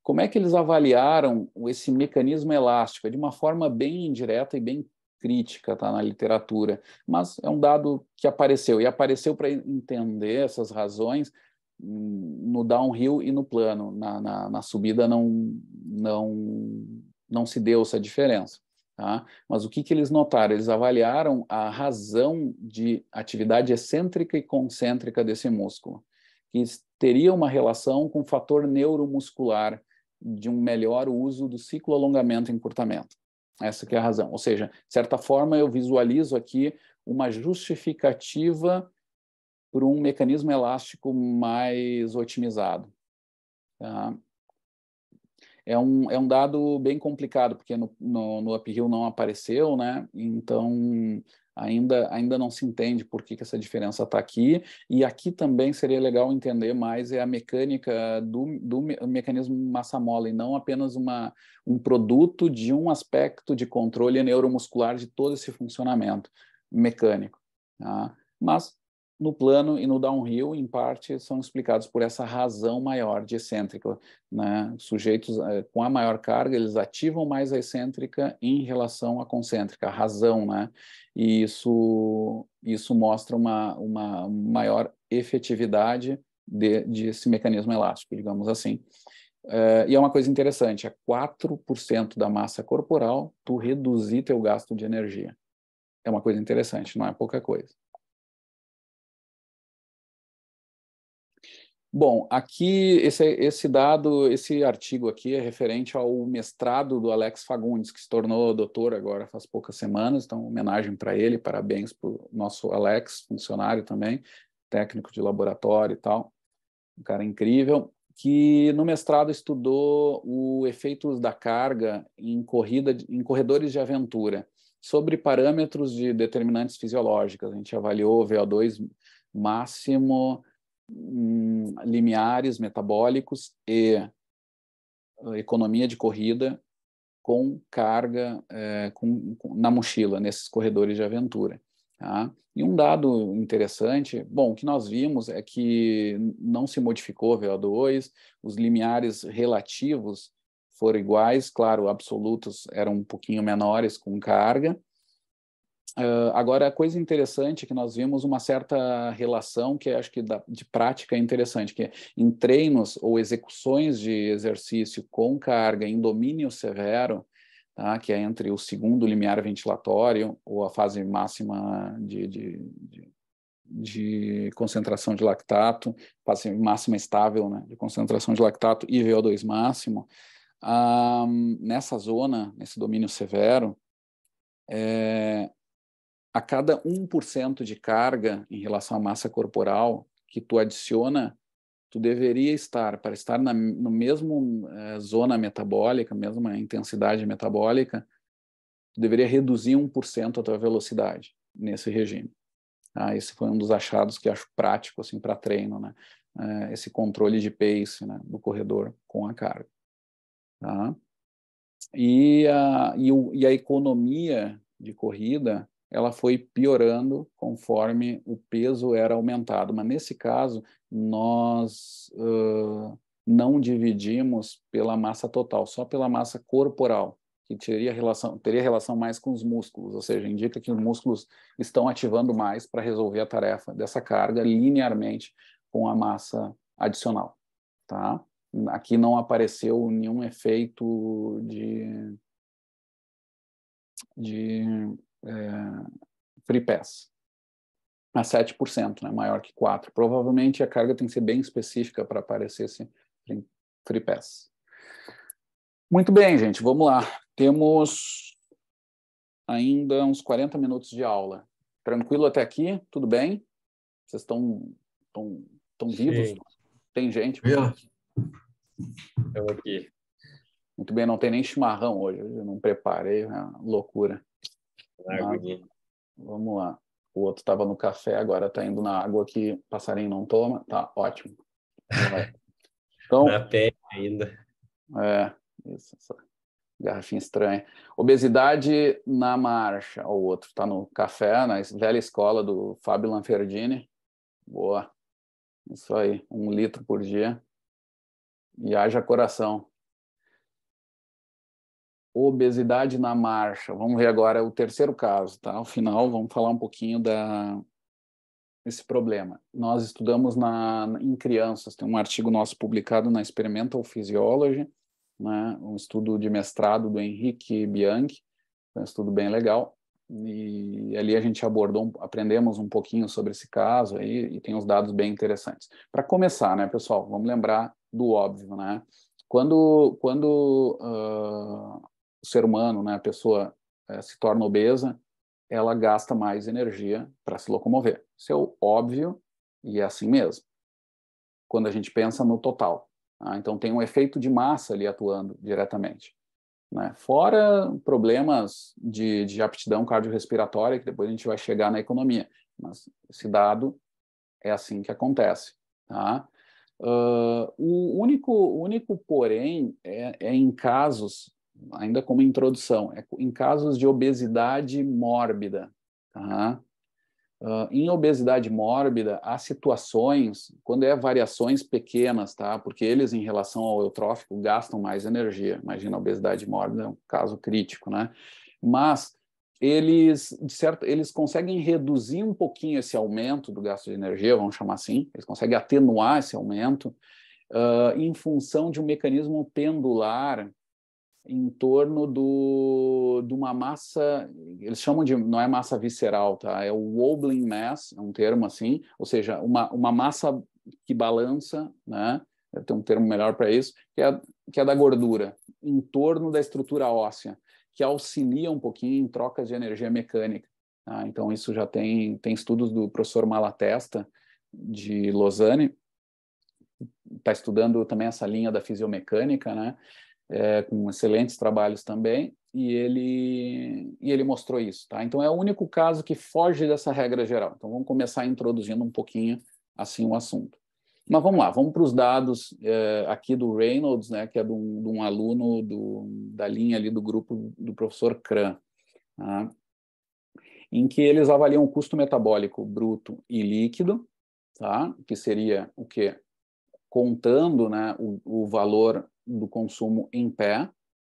Como é que eles avaliaram esse mecanismo elástico? É de uma forma bem indireta e bem crítica tá, na literatura, mas é um dado que apareceu, e apareceu para entender essas razões hum, no downhill e no plano. Na, na, na subida não, não, não se deu essa diferença. Tá? Mas o que, que eles notaram? Eles avaliaram a razão de atividade excêntrica e concêntrica desse músculo, que teria uma relação com o fator neuromuscular de um melhor uso do ciclo alongamento e encurtamento. Essa que é a razão. Ou seja, de certa forma, eu visualizo aqui uma justificativa para um mecanismo elástico mais otimizado. Tá? é um, é um dado bem complicado, porque no, no, no uphill não apareceu, né? Então ainda, ainda não se entende por que, que essa diferença está aqui. E aqui também seria legal entender mais é a mecânica do, do me, mecanismo massa mola e não apenas uma, um produto de um aspecto de controle neuromuscular de todo esse funcionamento mecânico. Tá? Mas no plano e no downhill, em parte, são explicados por essa razão maior de excêntrica. Né? Sujeitos eh, com a maior carga, eles ativam mais a excêntrica em relação à concêntrica, a razão, né? E isso, isso mostra uma, uma maior efetividade de, desse mecanismo elástico, digamos assim. Uh, e é uma coisa interessante, é a 4% da massa corporal, tu reduzir teu gasto de energia. É uma coisa interessante, não é pouca coisa. Bom, aqui esse, esse dado, esse artigo aqui é referente ao mestrado do Alex Fagundes, que se tornou doutor agora faz poucas semanas, então homenagem para ele, parabéns para o nosso Alex, funcionário também, técnico de laboratório e tal, um cara incrível, que no mestrado estudou o efeitos da carga em corrida, em corredores de aventura, sobre parâmetros de determinantes fisiológicas. A gente avaliou o VO2 máximo, Hum, limiares metabólicos e uh, economia de corrida com carga é, com, com, na mochila, nesses corredores de aventura. Tá? E um dado interessante, bom, o que nós vimos é que não se modificou o VO2, os limiares relativos foram iguais, claro, absolutos eram um pouquinho menores com carga, Uh, agora, a coisa interessante é que nós vimos uma certa relação que acho que da, de prática é interessante, que é em treinos ou execuções de exercício com carga em domínio severo, tá, que é entre o segundo limiar ventilatório ou a fase máxima de, de, de, de concentração de lactato, fase máxima estável né, de concentração de lactato e VO2 máximo, uh, nessa zona, nesse domínio severo, é, a cada 1% de carga em relação à massa corporal que tu adiciona, tu deveria estar, para estar na no mesmo eh, zona metabólica, mesma intensidade metabólica, tu deveria reduzir 1% a tua velocidade nesse regime. Ah, esse foi um dos achados que acho prático assim para treino, né? Eh, esse controle de pace né, do corredor com a carga. Tá? E, a, e, o, e a economia de corrida ela foi piorando conforme o peso era aumentado. Mas nesse caso, nós uh, não dividimos pela massa total, só pela massa corporal, que teria relação, teria relação mais com os músculos, ou seja, indica que os músculos estão ativando mais para resolver a tarefa dessa carga linearmente com a massa adicional. Tá? Aqui não apareceu nenhum efeito de, de é, free pass a 7%, né, maior que 4%. Provavelmente a carga tem que ser bem específica para aparecer esse free pass. Muito bem, gente, vamos lá. Temos ainda uns 40 minutos de aula. Tranquilo até aqui? Tudo bem? Vocês estão tão, tão vivos? Tem gente? Eu aqui. Muito bem, não tem nem chimarrão hoje, eu não preparei, é loucura. Na Vamos lá. O outro estava no café, agora está indo na água que passarinho não toma. Tá ótimo. Então, então, na pele ainda. É, isso, essa garrafinha estranha. Obesidade na marcha. O outro está no café, na velha escola do Fábio Lanferdini. Boa. Isso aí, um litro por dia. E haja coração obesidade na marcha. Vamos ver agora o terceiro caso, tá? Ao final, vamos falar um pouquinho da esse problema. Nós estudamos na, em crianças, tem um artigo nosso publicado na Experimental Physiology, né? um estudo de mestrado do Henrique Bianchi, é um estudo bem legal, e ali a gente abordou, aprendemos um pouquinho sobre esse caso aí, e tem uns dados bem interessantes. Para começar, né, pessoal, vamos lembrar do óbvio, né? Quando, quando uh, o ser humano, né, a pessoa é, se torna obesa, ela gasta mais energia para se locomover. Isso é óbvio e é assim mesmo. Quando a gente pensa no total, tá? então tem um efeito de massa ali atuando diretamente. Né? Fora problemas de, de aptidão cardiorrespiratória, que depois a gente vai chegar na economia, mas esse dado é assim que acontece. Tá? Uh, o único, único porém é, é, em casos ainda como introdução, é em casos de obesidade mórbida. Tá? Uh, em obesidade mórbida, há situações, quando é variações pequenas, tá? Porque eles, em relação ao eutrófico, gastam mais energia. Imagina, a obesidade mórbida é um caso crítico, né? Mas eles, de certo, eles conseguem reduzir um pouquinho esse aumento do gasto de energia, vamos chamar assim, eles conseguem atenuar esse aumento uh, em função de um mecanismo pendular em torno do, de uma massa, eles chamam de, não é massa visceral, tá? É o wobbling mass, é um termo assim, ou seja, uma, uma massa que balança, né? Tem um termo melhor para isso, que é, que é da gordura, em torno da estrutura óssea, que auxilia um pouquinho em trocas de energia mecânica. Tá? Então, isso já tem, tem estudos do professor Malatesta, de Lausanne, está estudando também essa linha da fisiomecânica, né? é, com excelentes trabalhos também, e ele, e ele mostrou isso. Tá? Então, é o único caso que foge dessa regra geral. Então, vamos começar introduzindo um pouquinho assim o assunto. Mas vamos lá, vamos para os dados é, aqui do Reynolds, né, que é de um, de um aluno do, da linha ali do grupo do professor Cran, tá? em que eles avaliam o custo metabólico bruto e líquido, tá? que seria o quê? Contando né, o, o valor do consumo em pé,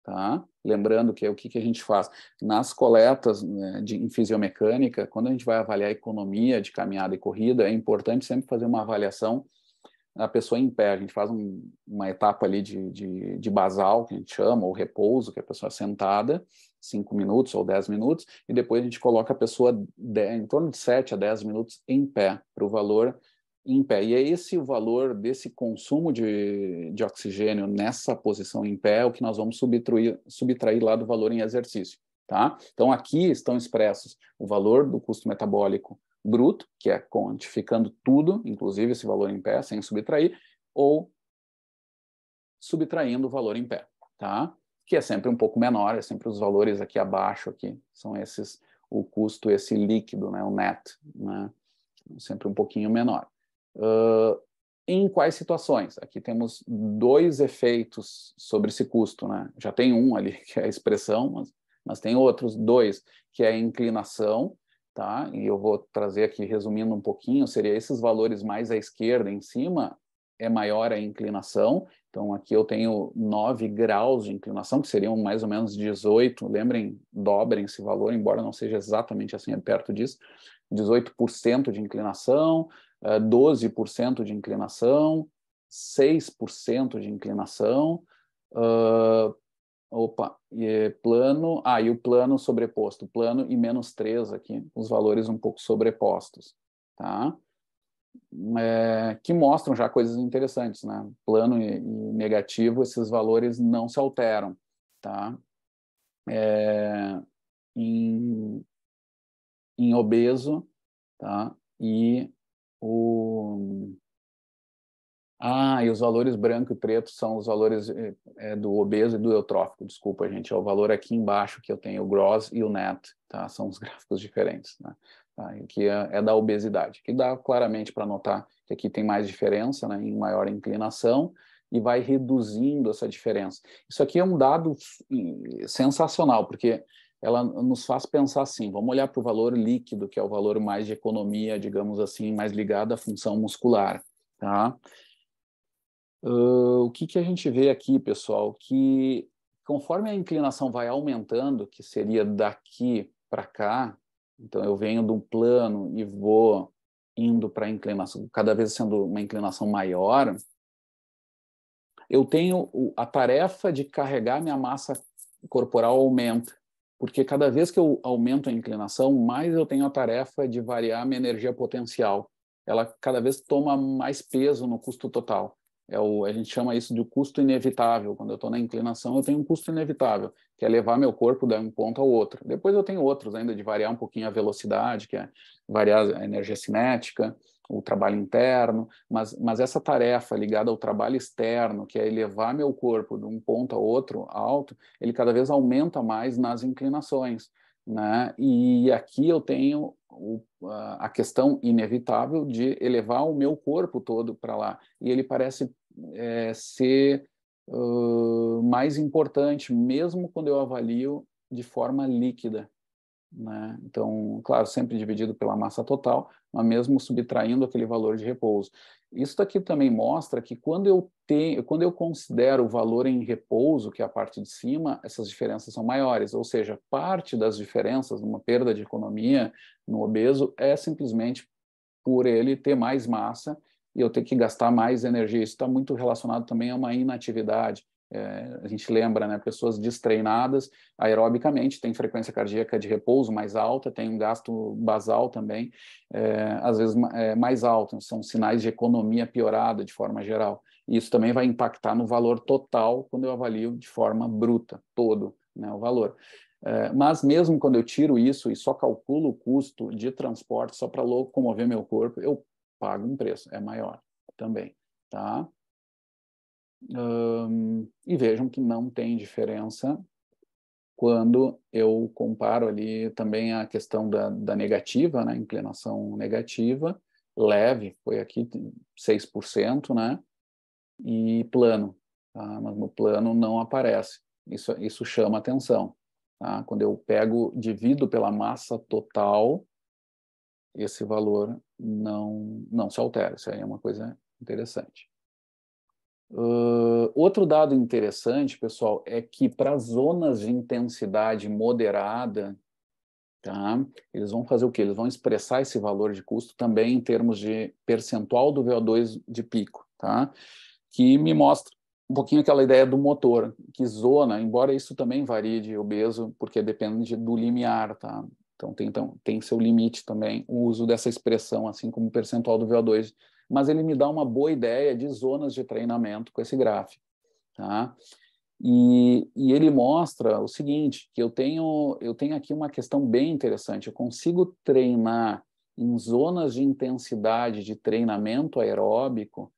tá? Lembrando que é o que, que a gente faz nas coletas né, de, em fisiomecânica, quando a gente vai avaliar a economia de caminhada e corrida, é importante sempre fazer uma avaliação da pessoa em pé. A gente faz um, uma etapa ali de, de, de, basal, que a gente chama, ou repouso, que é a pessoa é sentada, cinco minutos ou dez minutos, e depois a gente coloca a pessoa de, em torno de sete a dez minutos em pé, para o valor em pé. E é esse o valor desse consumo de, de oxigênio nessa posição em pé, o que nós vamos subtrair, subtrair lá do valor em exercício. Tá? Então, aqui estão expressos o valor do custo metabólico bruto, que é quantificando tudo, inclusive esse valor em pé, sem subtrair, ou subtraindo o valor em pé, tá? que é sempre um pouco menor, é sempre os valores aqui abaixo, aqui, são esses, o custo, esse líquido, né? o net, né? sempre um pouquinho menor. Uh, em quais situações? Aqui temos dois efeitos sobre esse custo, né? Já tem um ali, [LAUGHS] que é a expressão, mas, mas tem outros dois, que é a inclinação, tá? E eu vou trazer aqui, resumindo um pouquinho, seria esses valores mais à esquerda, em cima, é maior a inclinação. Então, aqui eu tenho 9 graus de inclinação, que seriam mais ou menos 18. Lembrem, dobrem esse valor, embora não seja exatamente assim, é perto disso. 18% de inclinação, 12% eh, de inclinação, 6% de inclinação, uh, opa, e plano, ah, e o plano sobreposto, plano e menos 3 aqui, os valores um pouco sobrepostos, tá? É, que mostram já coisas interessantes, né? Plano e, e negativo, esses valores não se alteram, tá? É, em, em obeso, tá? E o... Ah, e os valores branco e preto são os valores é, do obeso e do eutrófico, desculpa, gente. É o valor aqui embaixo que eu tenho o gross e o net, tá? São os [LAUGHS] gráficos diferentes, né? Tá? Que é, é, da obesidade, que dá claramente para notar que aqui tem mais diferença, né? Em maior inclinação e vai reduzindo essa diferença. Isso aqui é um dado hum, sensacional, porque ela nos faz pensar assim, vamos olhar para o valor líquido, que é o valor mais de economia, digamos assim, mais ligado à função muscular, tá? Uh, o que, que a gente vê aqui, pessoal, que conforme a inclinação vai aumentando, que seria daqui para cá, então eu venho de um plano e vou indo para a inclinação, cada vez sendo uma inclinação maior, eu tenho a tarefa de carregar minha massa corporal aumenta porque cada vez que eu aumento a inclinação, mais eu tenho a tarefa de variar minha energia potencial. Ela cada vez toma mais peso no custo total. É o, a gente chama isso de custo inevitável. Quando eu estou na inclinação, eu tenho um custo inevitável, que é levar meu corpo de um ponto ao outro. Depois eu tenho outros ainda, de variar um pouquinho a velocidade, que é variar a energia cinética, o trabalho interno, mas, mas essa tarefa ligada ao trabalho externo, que é elevar meu corpo de um ponto a outro alto, ele cada vez aumenta mais nas inclinações. Né? E aqui eu tenho o, a questão inevitável de elevar o meu corpo todo para lá. E ele parece é, ser uh, mais importante, mesmo quando eu avalio de forma líquida. Né? Então, claro, sempre dividido pela massa total, mas mesmo subtraindo aquele valor de repouso. Isso aqui também mostra que quando eu tenho, quando eu considero o valor em repouso, que é a parte de cima, essas diferenças são maiores, ou seja, parte das diferenças numa perda de economia no obeso é simplesmente por ele ter mais massa e eu ter que gastar mais energia. Isso está muito relacionado também a uma inatividade. É, a gente lembra, né, pessoas destreinadas aerobicamente têm frequência cardíaca de repouso mais alta, tem um gasto basal também, é, às vezes é, mais alto, são sinais de economia piorada de forma geral. E isso também vai impactar no valor total quando eu avalio de forma bruta, todo né, o valor. É, mas mesmo quando eu tiro isso e só calculo o custo de transporte só para locomover meu corpo, eu pago um preço, é maior também, tá? Um, e vejam que não tem diferença quando eu comparo ali também a questão da, da negativa, né, inclinação negativa, leve, foi aqui 6%, né, e plano, tá? mas no plano não aparece, isso, isso chama atenção. Tá? Quando eu pego, divido pela massa total, esse valor não, não se altera, isso aí é uma coisa interessante. Uh, outro dado interessante, pessoal, é que para zonas de intensidade moderada, tá? Eles vão fazer o quê? Eles vão expressar esse valor de custo também em termos de percentual do VO2 de pico, tá? Que me mostra um pouquinho aquela ideia do motor, que zona, embora isso também varie de obeso, porque depende do limiar, tá? Então tem, então, tem seu limite também o uso dessa expressão, assim como percentual do VO2 mas ele me dá uma boa ideia de zonas de treinamento com esse gráfico. Tá? E, e, ele mostra o seguinte, que eu tenho, eu tenho aqui uma questão bem interessante, eu consigo treinar em zonas de intensidade de treinamento aeróbico,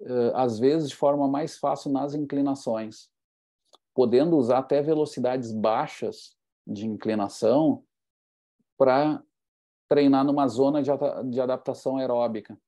eh, às vezes de forma mais fácil nas inclinações, podendo usar até velocidades baixas de inclinação para treinar numa zona de, de adaptação aeróbica.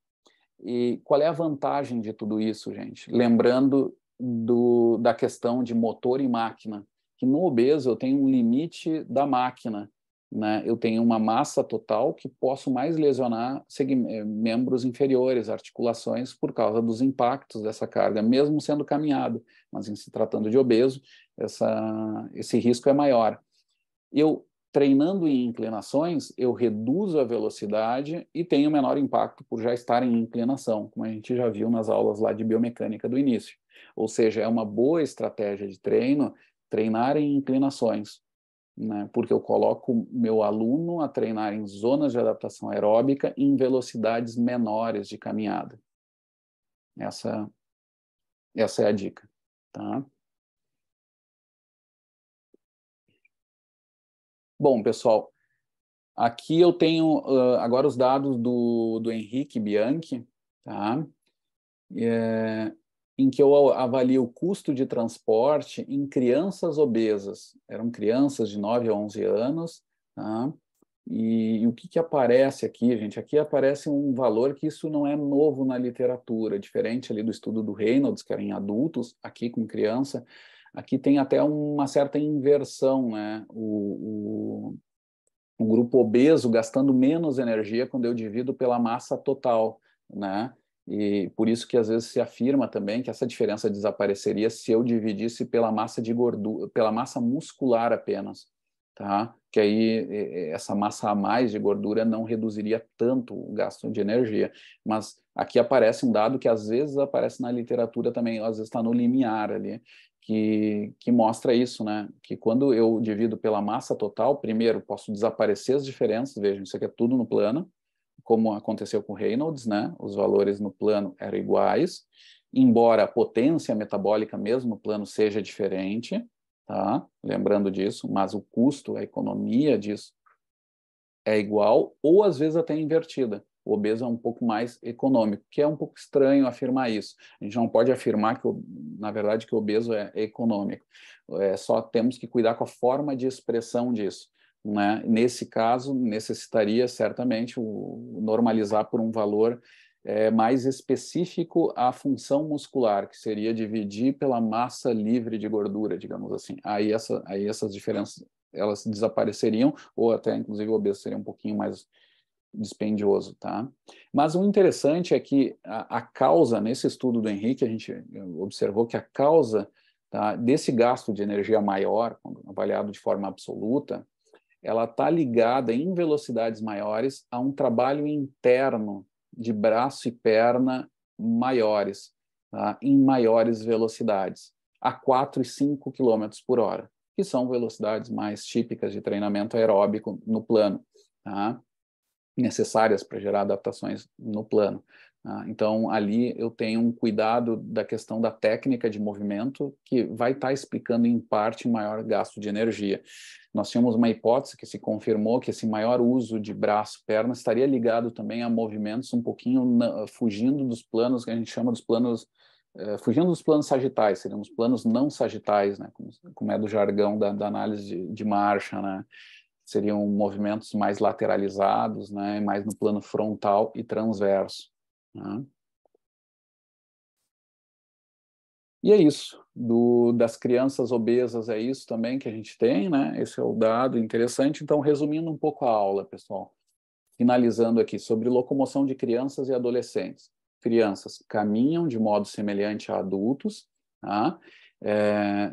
E qual é a vantagem de tudo isso, gente? Lembrando do, da questão de motor e máquina, que no obeso eu tenho um limite da máquina, né? Eu tenho uma massa total que posso mais lesionar eh, membros inferiores, articulações, por causa dos impactos dessa carga, mesmo sendo caminhado. Mas em se tratando de obeso, essa, esse risco é maior. Eu treinando em inclinações, eu reduzo a velocidade e tenho menor impacto por já estar em inclinação, como a gente já viu nas aulas lá de biomecânica do início. Ou seja, é uma boa estratégia de treino treinar em inclinações, né? porque eu coloco meu aluno a treinar em zonas de adaptação aeróbica em velocidades menores de caminhada. Essa, essa é a dica. Tá? Bom, pessoal, aqui eu tenho uh, agora os dados do, do Henrique Bianchi, tá? É, em que eu avalio o custo de transporte em crianças obesas. Eram crianças de 9 a 11 anos, tá? E, e, o que, que aparece aqui, gente? Aqui aparece um valor que isso não é novo na literatura, diferente ali do estudo do Reynolds, que era em adultos, aqui com criança, aqui tem até uma certa inversão, né? O, o, o, grupo obeso gastando menos energia quando eu divido pela massa total, né? E por isso que às vezes se afirma também que essa diferença desapareceria se eu dividisse pela massa de gordura, pela massa muscular apenas, tá? Que aí essa massa a mais de gordura não reduziria tanto o gasto de energia. Mas aqui aparece um dado que às vezes aparece na literatura também, às vezes está no limiar ali, que, que mostra isso, né? Que quando eu divido pela massa total, primeiro posso desaparecer as diferenças, vejam, isso aqui é tudo no plano, como aconteceu com Reynolds, né? Os valores no plano eram iguais, embora a potência metabólica mesmo no plano seja diferente, tá? Lembrando disso, mas o custo, a economia disso é igual ou às vezes até invertida o obeso é um pouco mais econômico, que é um pouco estranho afirmar isso. A gente não pode afirmar que, na verdade, que o obeso é econômico. É, só temos que cuidar com a forma de expressão disso. Né? Nesse caso, necessitaria certamente o, normalizar por um valor é, mais específico a função muscular, que seria dividir pela massa livre de gordura, digamos assim. Aí, essa, aí essas diferenças elas desapareceriam, ou até inclusive o obeso seria um pouquinho mais dispendioso, tá? Mas o interessante é que a, a, causa, nesse estudo do Henrique, a gente observou que a causa tá, desse gasto de energia maior, avaliado de forma absoluta, ela está ligada em velocidades maiores a um trabalho interno de braço e perna maiores, tá? em maiores velocidades, a 4 e 5 km por hora, que são velocidades mais típicas de treinamento aeróbico no plano. Tá? necessárias para gerar adaptações no plano. Ah, então, ali eu tenho um cuidado da questão da técnica de movimento, que vai estar tá explicando em parte maior gasto de energia. Nós tínhamos uma hipótese que se confirmou que esse maior uso de braço, perna, estaria ligado também a movimentos um pouquinho na, fugindo dos planos que a gente chama dos planos. Eh, fugindo dos planos sagitais, seriam os planos não sagitais, né, como, como é do jargão da, da análise de, de marcha, né, seriam movimentos mais lateralizados, né, mais no plano frontal e transverso. Né? E é isso. Do, das crianças obesas é isso também que a gente tem, né? Esse é o dado interessante. Então, resumindo um pouco a aula, pessoal, finalizando aqui sobre locomoção de crianças e adolescentes. Crianças caminham de modo semelhante a adultos, tá? é,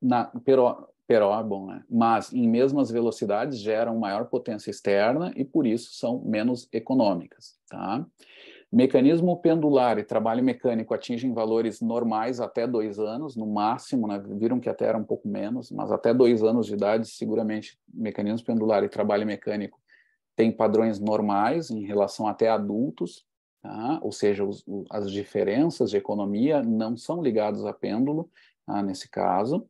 na, pero, hiperórbam, né? mas em mesmas velocidades geram maior potência externa e por isso são menos econômicas. Tá? Mecanismo pendular e trabalho mecânico atingem valores normais até dois anos, no máximo, né? viram que até era um pouco menos, mas até dois anos de idade, seguramente, mecanismo pendular e trabalho mecânico têm padrões normais em relação até adultos, tá? ou seja, os, as diferenças de economia não são ligadas a pêndulo, tá? nesse caso.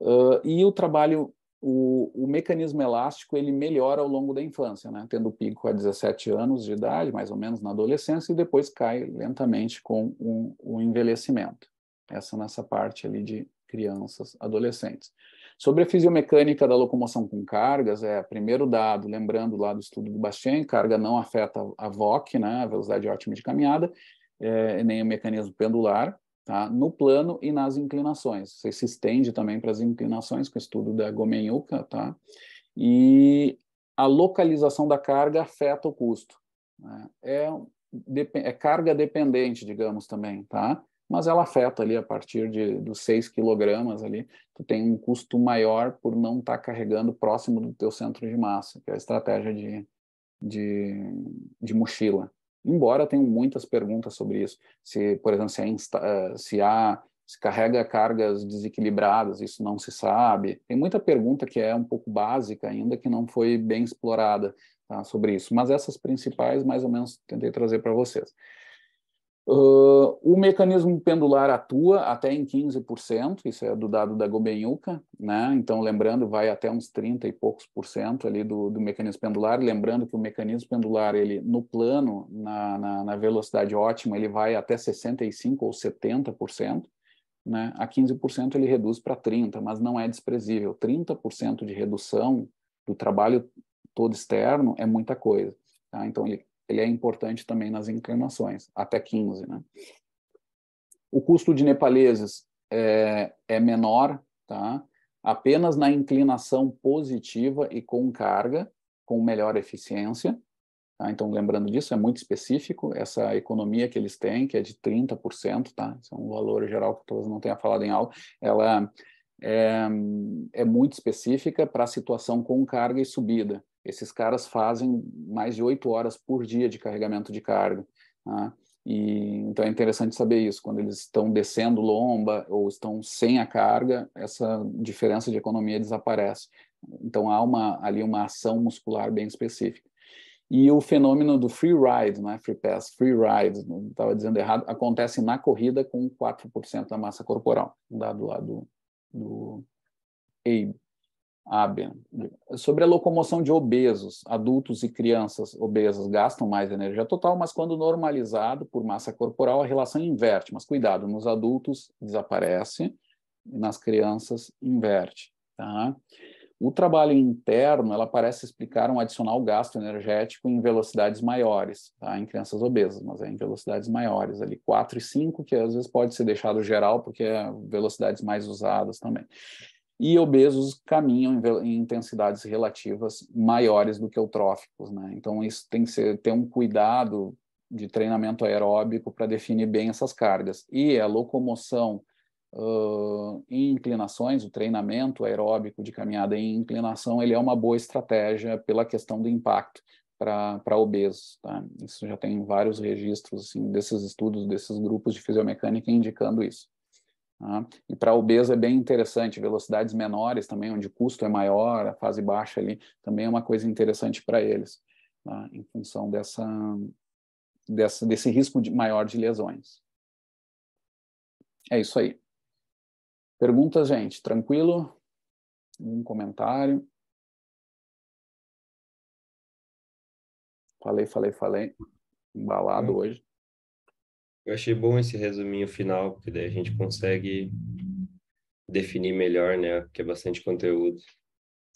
Uh, e o trabalho, o, o, mecanismo elástico, ele melhora ao longo da infância, né? tendo pico a 17 anos de idade, mais ou menos na adolescência, e depois cai lentamente com o, envelhecimento. Essa nessa parte ali de crianças, adolescentes. Sobre a fisiomecânica da locomoção com cargas, é primeiro dado, lembrando lá do estudo do Bastien, carga não afeta a VOC, né, a velocidade ótima de caminhada, é, nem o mecanismo pendular, tá? no plano e nas inclinações. Você se estende também para as inclinações com o estudo da Gomenyuka, tá? E a localização da carga afeta o custo. Né? É, é carga dependente, digamos também, tá? Mas ela afeta ali a partir de, dos 6 quilogramas ali, tu tem um custo maior por não estar tá carregando próximo do teu centro de massa, que é a estratégia de, de, de mochila, Embora tenham muitas perguntas sobre isso, se, por exemplo, se, é insta, eh, se há se carrega cargas desequilibradas, isso não se sabe. Tem muita pergunta que é um pouco básica ainda que não foi bem explorada tá, sobre isso, mas essas principais mais ou menos tentei trazer para vocês. Uh, o mecanismo pendular atua até em 15%, isso é do dado da Gobenhuca, né? Então, lembrando, vai até uns 30 e poucos por cento ali do, do mecanismo pendular. Lembrando que o mecanismo pendular, ele no plano, na, na, na velocidade ótima, ele vai até 65 ou 70%, né? A 15% ele reduz para 30%, mas não é desprezível. 30% de redução do trabalho todo externo é muita coisa, tá? Então, ele ele é importante também nas inclinações, até 15. Né? O custo de nepaleses é, é menor, tá? apenas na inclinação positiva e com carga, com melhor eficiência. Tá? Então, lembrando disso, é muito específico essa economia que eles têm, que é de 30%, tá? Isso é um valor geral que todos não tenha falado em aula. Ela é, é muito específica para a situação com carga e subida. Esses caras fazem mais de oito horas por dia de carregamento de carga. Né? E, então é interessante saber isso. Quando eles estão descendo lomba ou estão sem a carga, essa diferença de economia desaparece. Então há uma, ali uma ação muscular bem específica. E o fenômeno do free ride, não é free pass, free ride, estava dizendo errado, acontece na corrida com 4% da massa corporal, um dado lá do, do Abe. Sobre a locomoção de obesos, adultos e crianças obesas gastam mais energia total, mas quando normalizado por massa corporal, a relação inverte. Mas cuidado, nos adultos desaparece, e nas crianças inverte. Tá? O trabalho interno, ela parece explicar um adicional gasto energético em velocidades maiores, tá? em crianças obesas, mas é em velocidades maiores, ali 4 e 5, que às vezes pode ser deixado geral, porque é velocidades mais usadas também e obesos caminham em, em intensidades relativas maiores do que eutróficos, né? Então isso tem que ser, ter um cuidado de treinamento aeróbico para definir bem essas cargas. E a locomoção uh, em inclinações, o treinamento aeróbico de caminhada em inclinação, ele é uma boa estratégia pela questão do impacto para obesos. Tá? Isso já tem vários registros assim, desses estudos, desses grupos de fisiomecânica indicando isso. Né? e para obeso é bem interessante, velocidades menores também, onde o custo é maior, a fase baixa ali, também é uma coisa interessante para eles, tá? em função dessa, dessa, desse risco de, maior de lesões. É isso aí. Perguntas, gente? Tranquilo? Um comentário? Falei, falei, falei. Embalado é. hoje. Eu achei bom esse resuminho final, porque daí a gente consegue definir melhor, né? Porque é bastante conteúdo.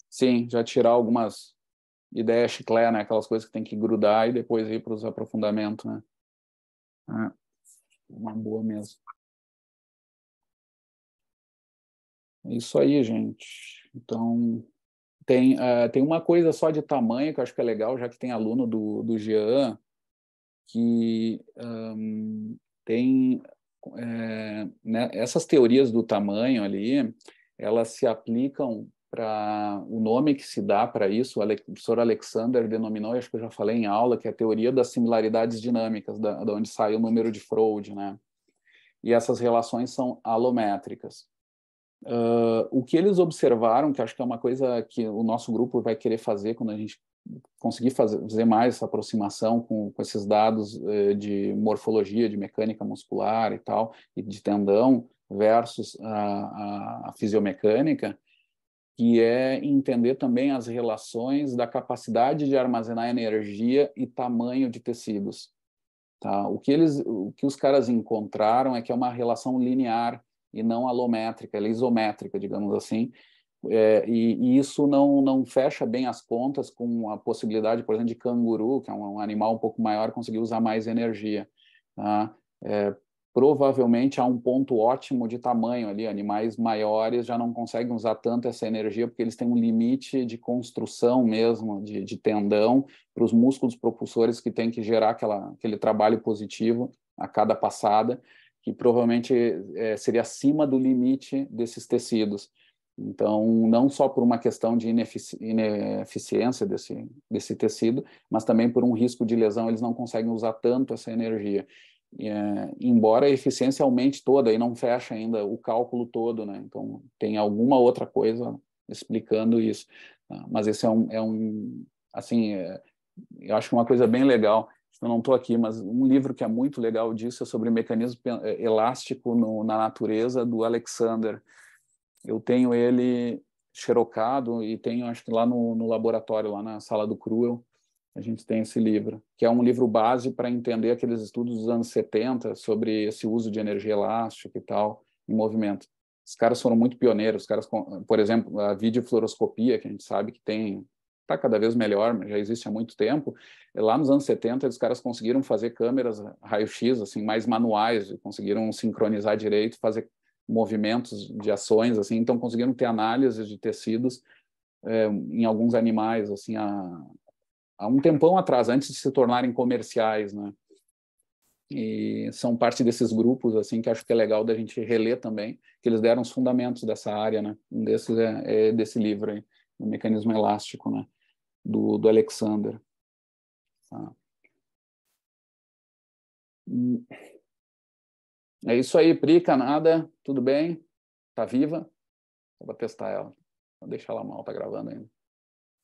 Sim, já tirar algumas ideias chiclé, né? Aquelas coisas que tem que grudar e depois ir para os aprofundamentos, né? É, uma boa mesmo. É isso aí, gente. Então, tem, uh, tem uma coisa só de tamanho que eu acho que é legal, já que tem aluno do, do Jean, que um, tem é, né, essas teorias do tamanho ali, elas se aplicam para o nome que se dá para isso, o professor Alexander denominou, acho que eu já falei em aula, que é a teoria das similaridades dinâmicas, da, da onde sai o número de Freud, né? E essas relações são alométricas. Uh, o que eles observaram, que acho que é uma coisa que o nosso grupo vai querer fazer quando a gente conseguir fazer, fazer mais essa aproximação com, com esses dados uh, de morfologia, de mecânica muscular e tal, e de tendão versus a, a, a fisiomecânica, que é entender também as relações da capacidade de armazenar energia e tamanho de tecidos. Tá? O, que eles, o que os caras encontraram é que é uma relação linear e não alométrica, ela é isométrica, digamos assim. É, e, e, isso não, não fecha bem as contas com a possibilidade, por exemplo, de canguru, que é um, um animal um pouco maior, conseguir usar mais energia. Tá? É, provavelmente há um ponto ótimo de tamanho ali. Animais maiores já não conseguem usar tanto essa energia, porque eles têm um limite de construção mesmo, de, de tendão, para os músculos propulsores que têm que gerar aquela, aquele trabalho positivo a cada passada que provavelmente é, seria acima do limite desses tecidos. Então, não só por uma questão de inefici ineficiência desse, desse tecido, mas também por um risco de lesão, eles não conseguem usar tanto essa energia. É, embora a eficiência aumente toda e não fecha ainda o cálculo todo, né? Então, tem alguma outra coisa explicando isso. Ah, mas esse é um, é um assim, é, eu acho uma coisa bem legal eu não estou aqui, mas um livro que é muito legal disso é sobre o mecanismo é, elástico no, na natureza do Alexander. Eu tenho ele xerocado e tenho, acho que lá no, no laboratório, lá na sala do Cruel, a gente tem esse livro, que é um livro base para entender aqueles estudos dos anos 70 sobre esse uso de energia elástica e tal, em movimento. Os caras foram muito pioneiros, os caras, por exemplo, a videofluoroscopia, que a gente sabe que tem está cada vez melhor, já existe há muito tempo. Lá nos anos 70, os caras conseguiram fazer câmeras raio-x, assim, mais manuais, conseguiram sincronizar direito, fazer movimentos de ações, assim, então conseguiram ter análises de tecidos é, em alguns animais, assim, há, há um tempão atrás, antes de se tornarem comerciais, né? e são parte desses grupos assim que acho que é legal da gente reler também que eles deram os fundamentos dessa área né um desses é, é desse livro aí, o mecanismo elástico né do, do Alexander. Tá? É isso aí, Pri, Canada, tudo bem? Tá viva? Vou testar ela. Vou deixar ela mal, tá gravando ainda.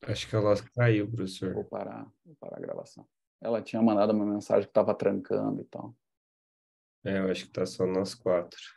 Acho que ela caiu, professor. Vou parar, vou parar a gravação. Ela tinha mandado uma mensagem que estava trancando e tal. É, eu acho que tá só nós quatro.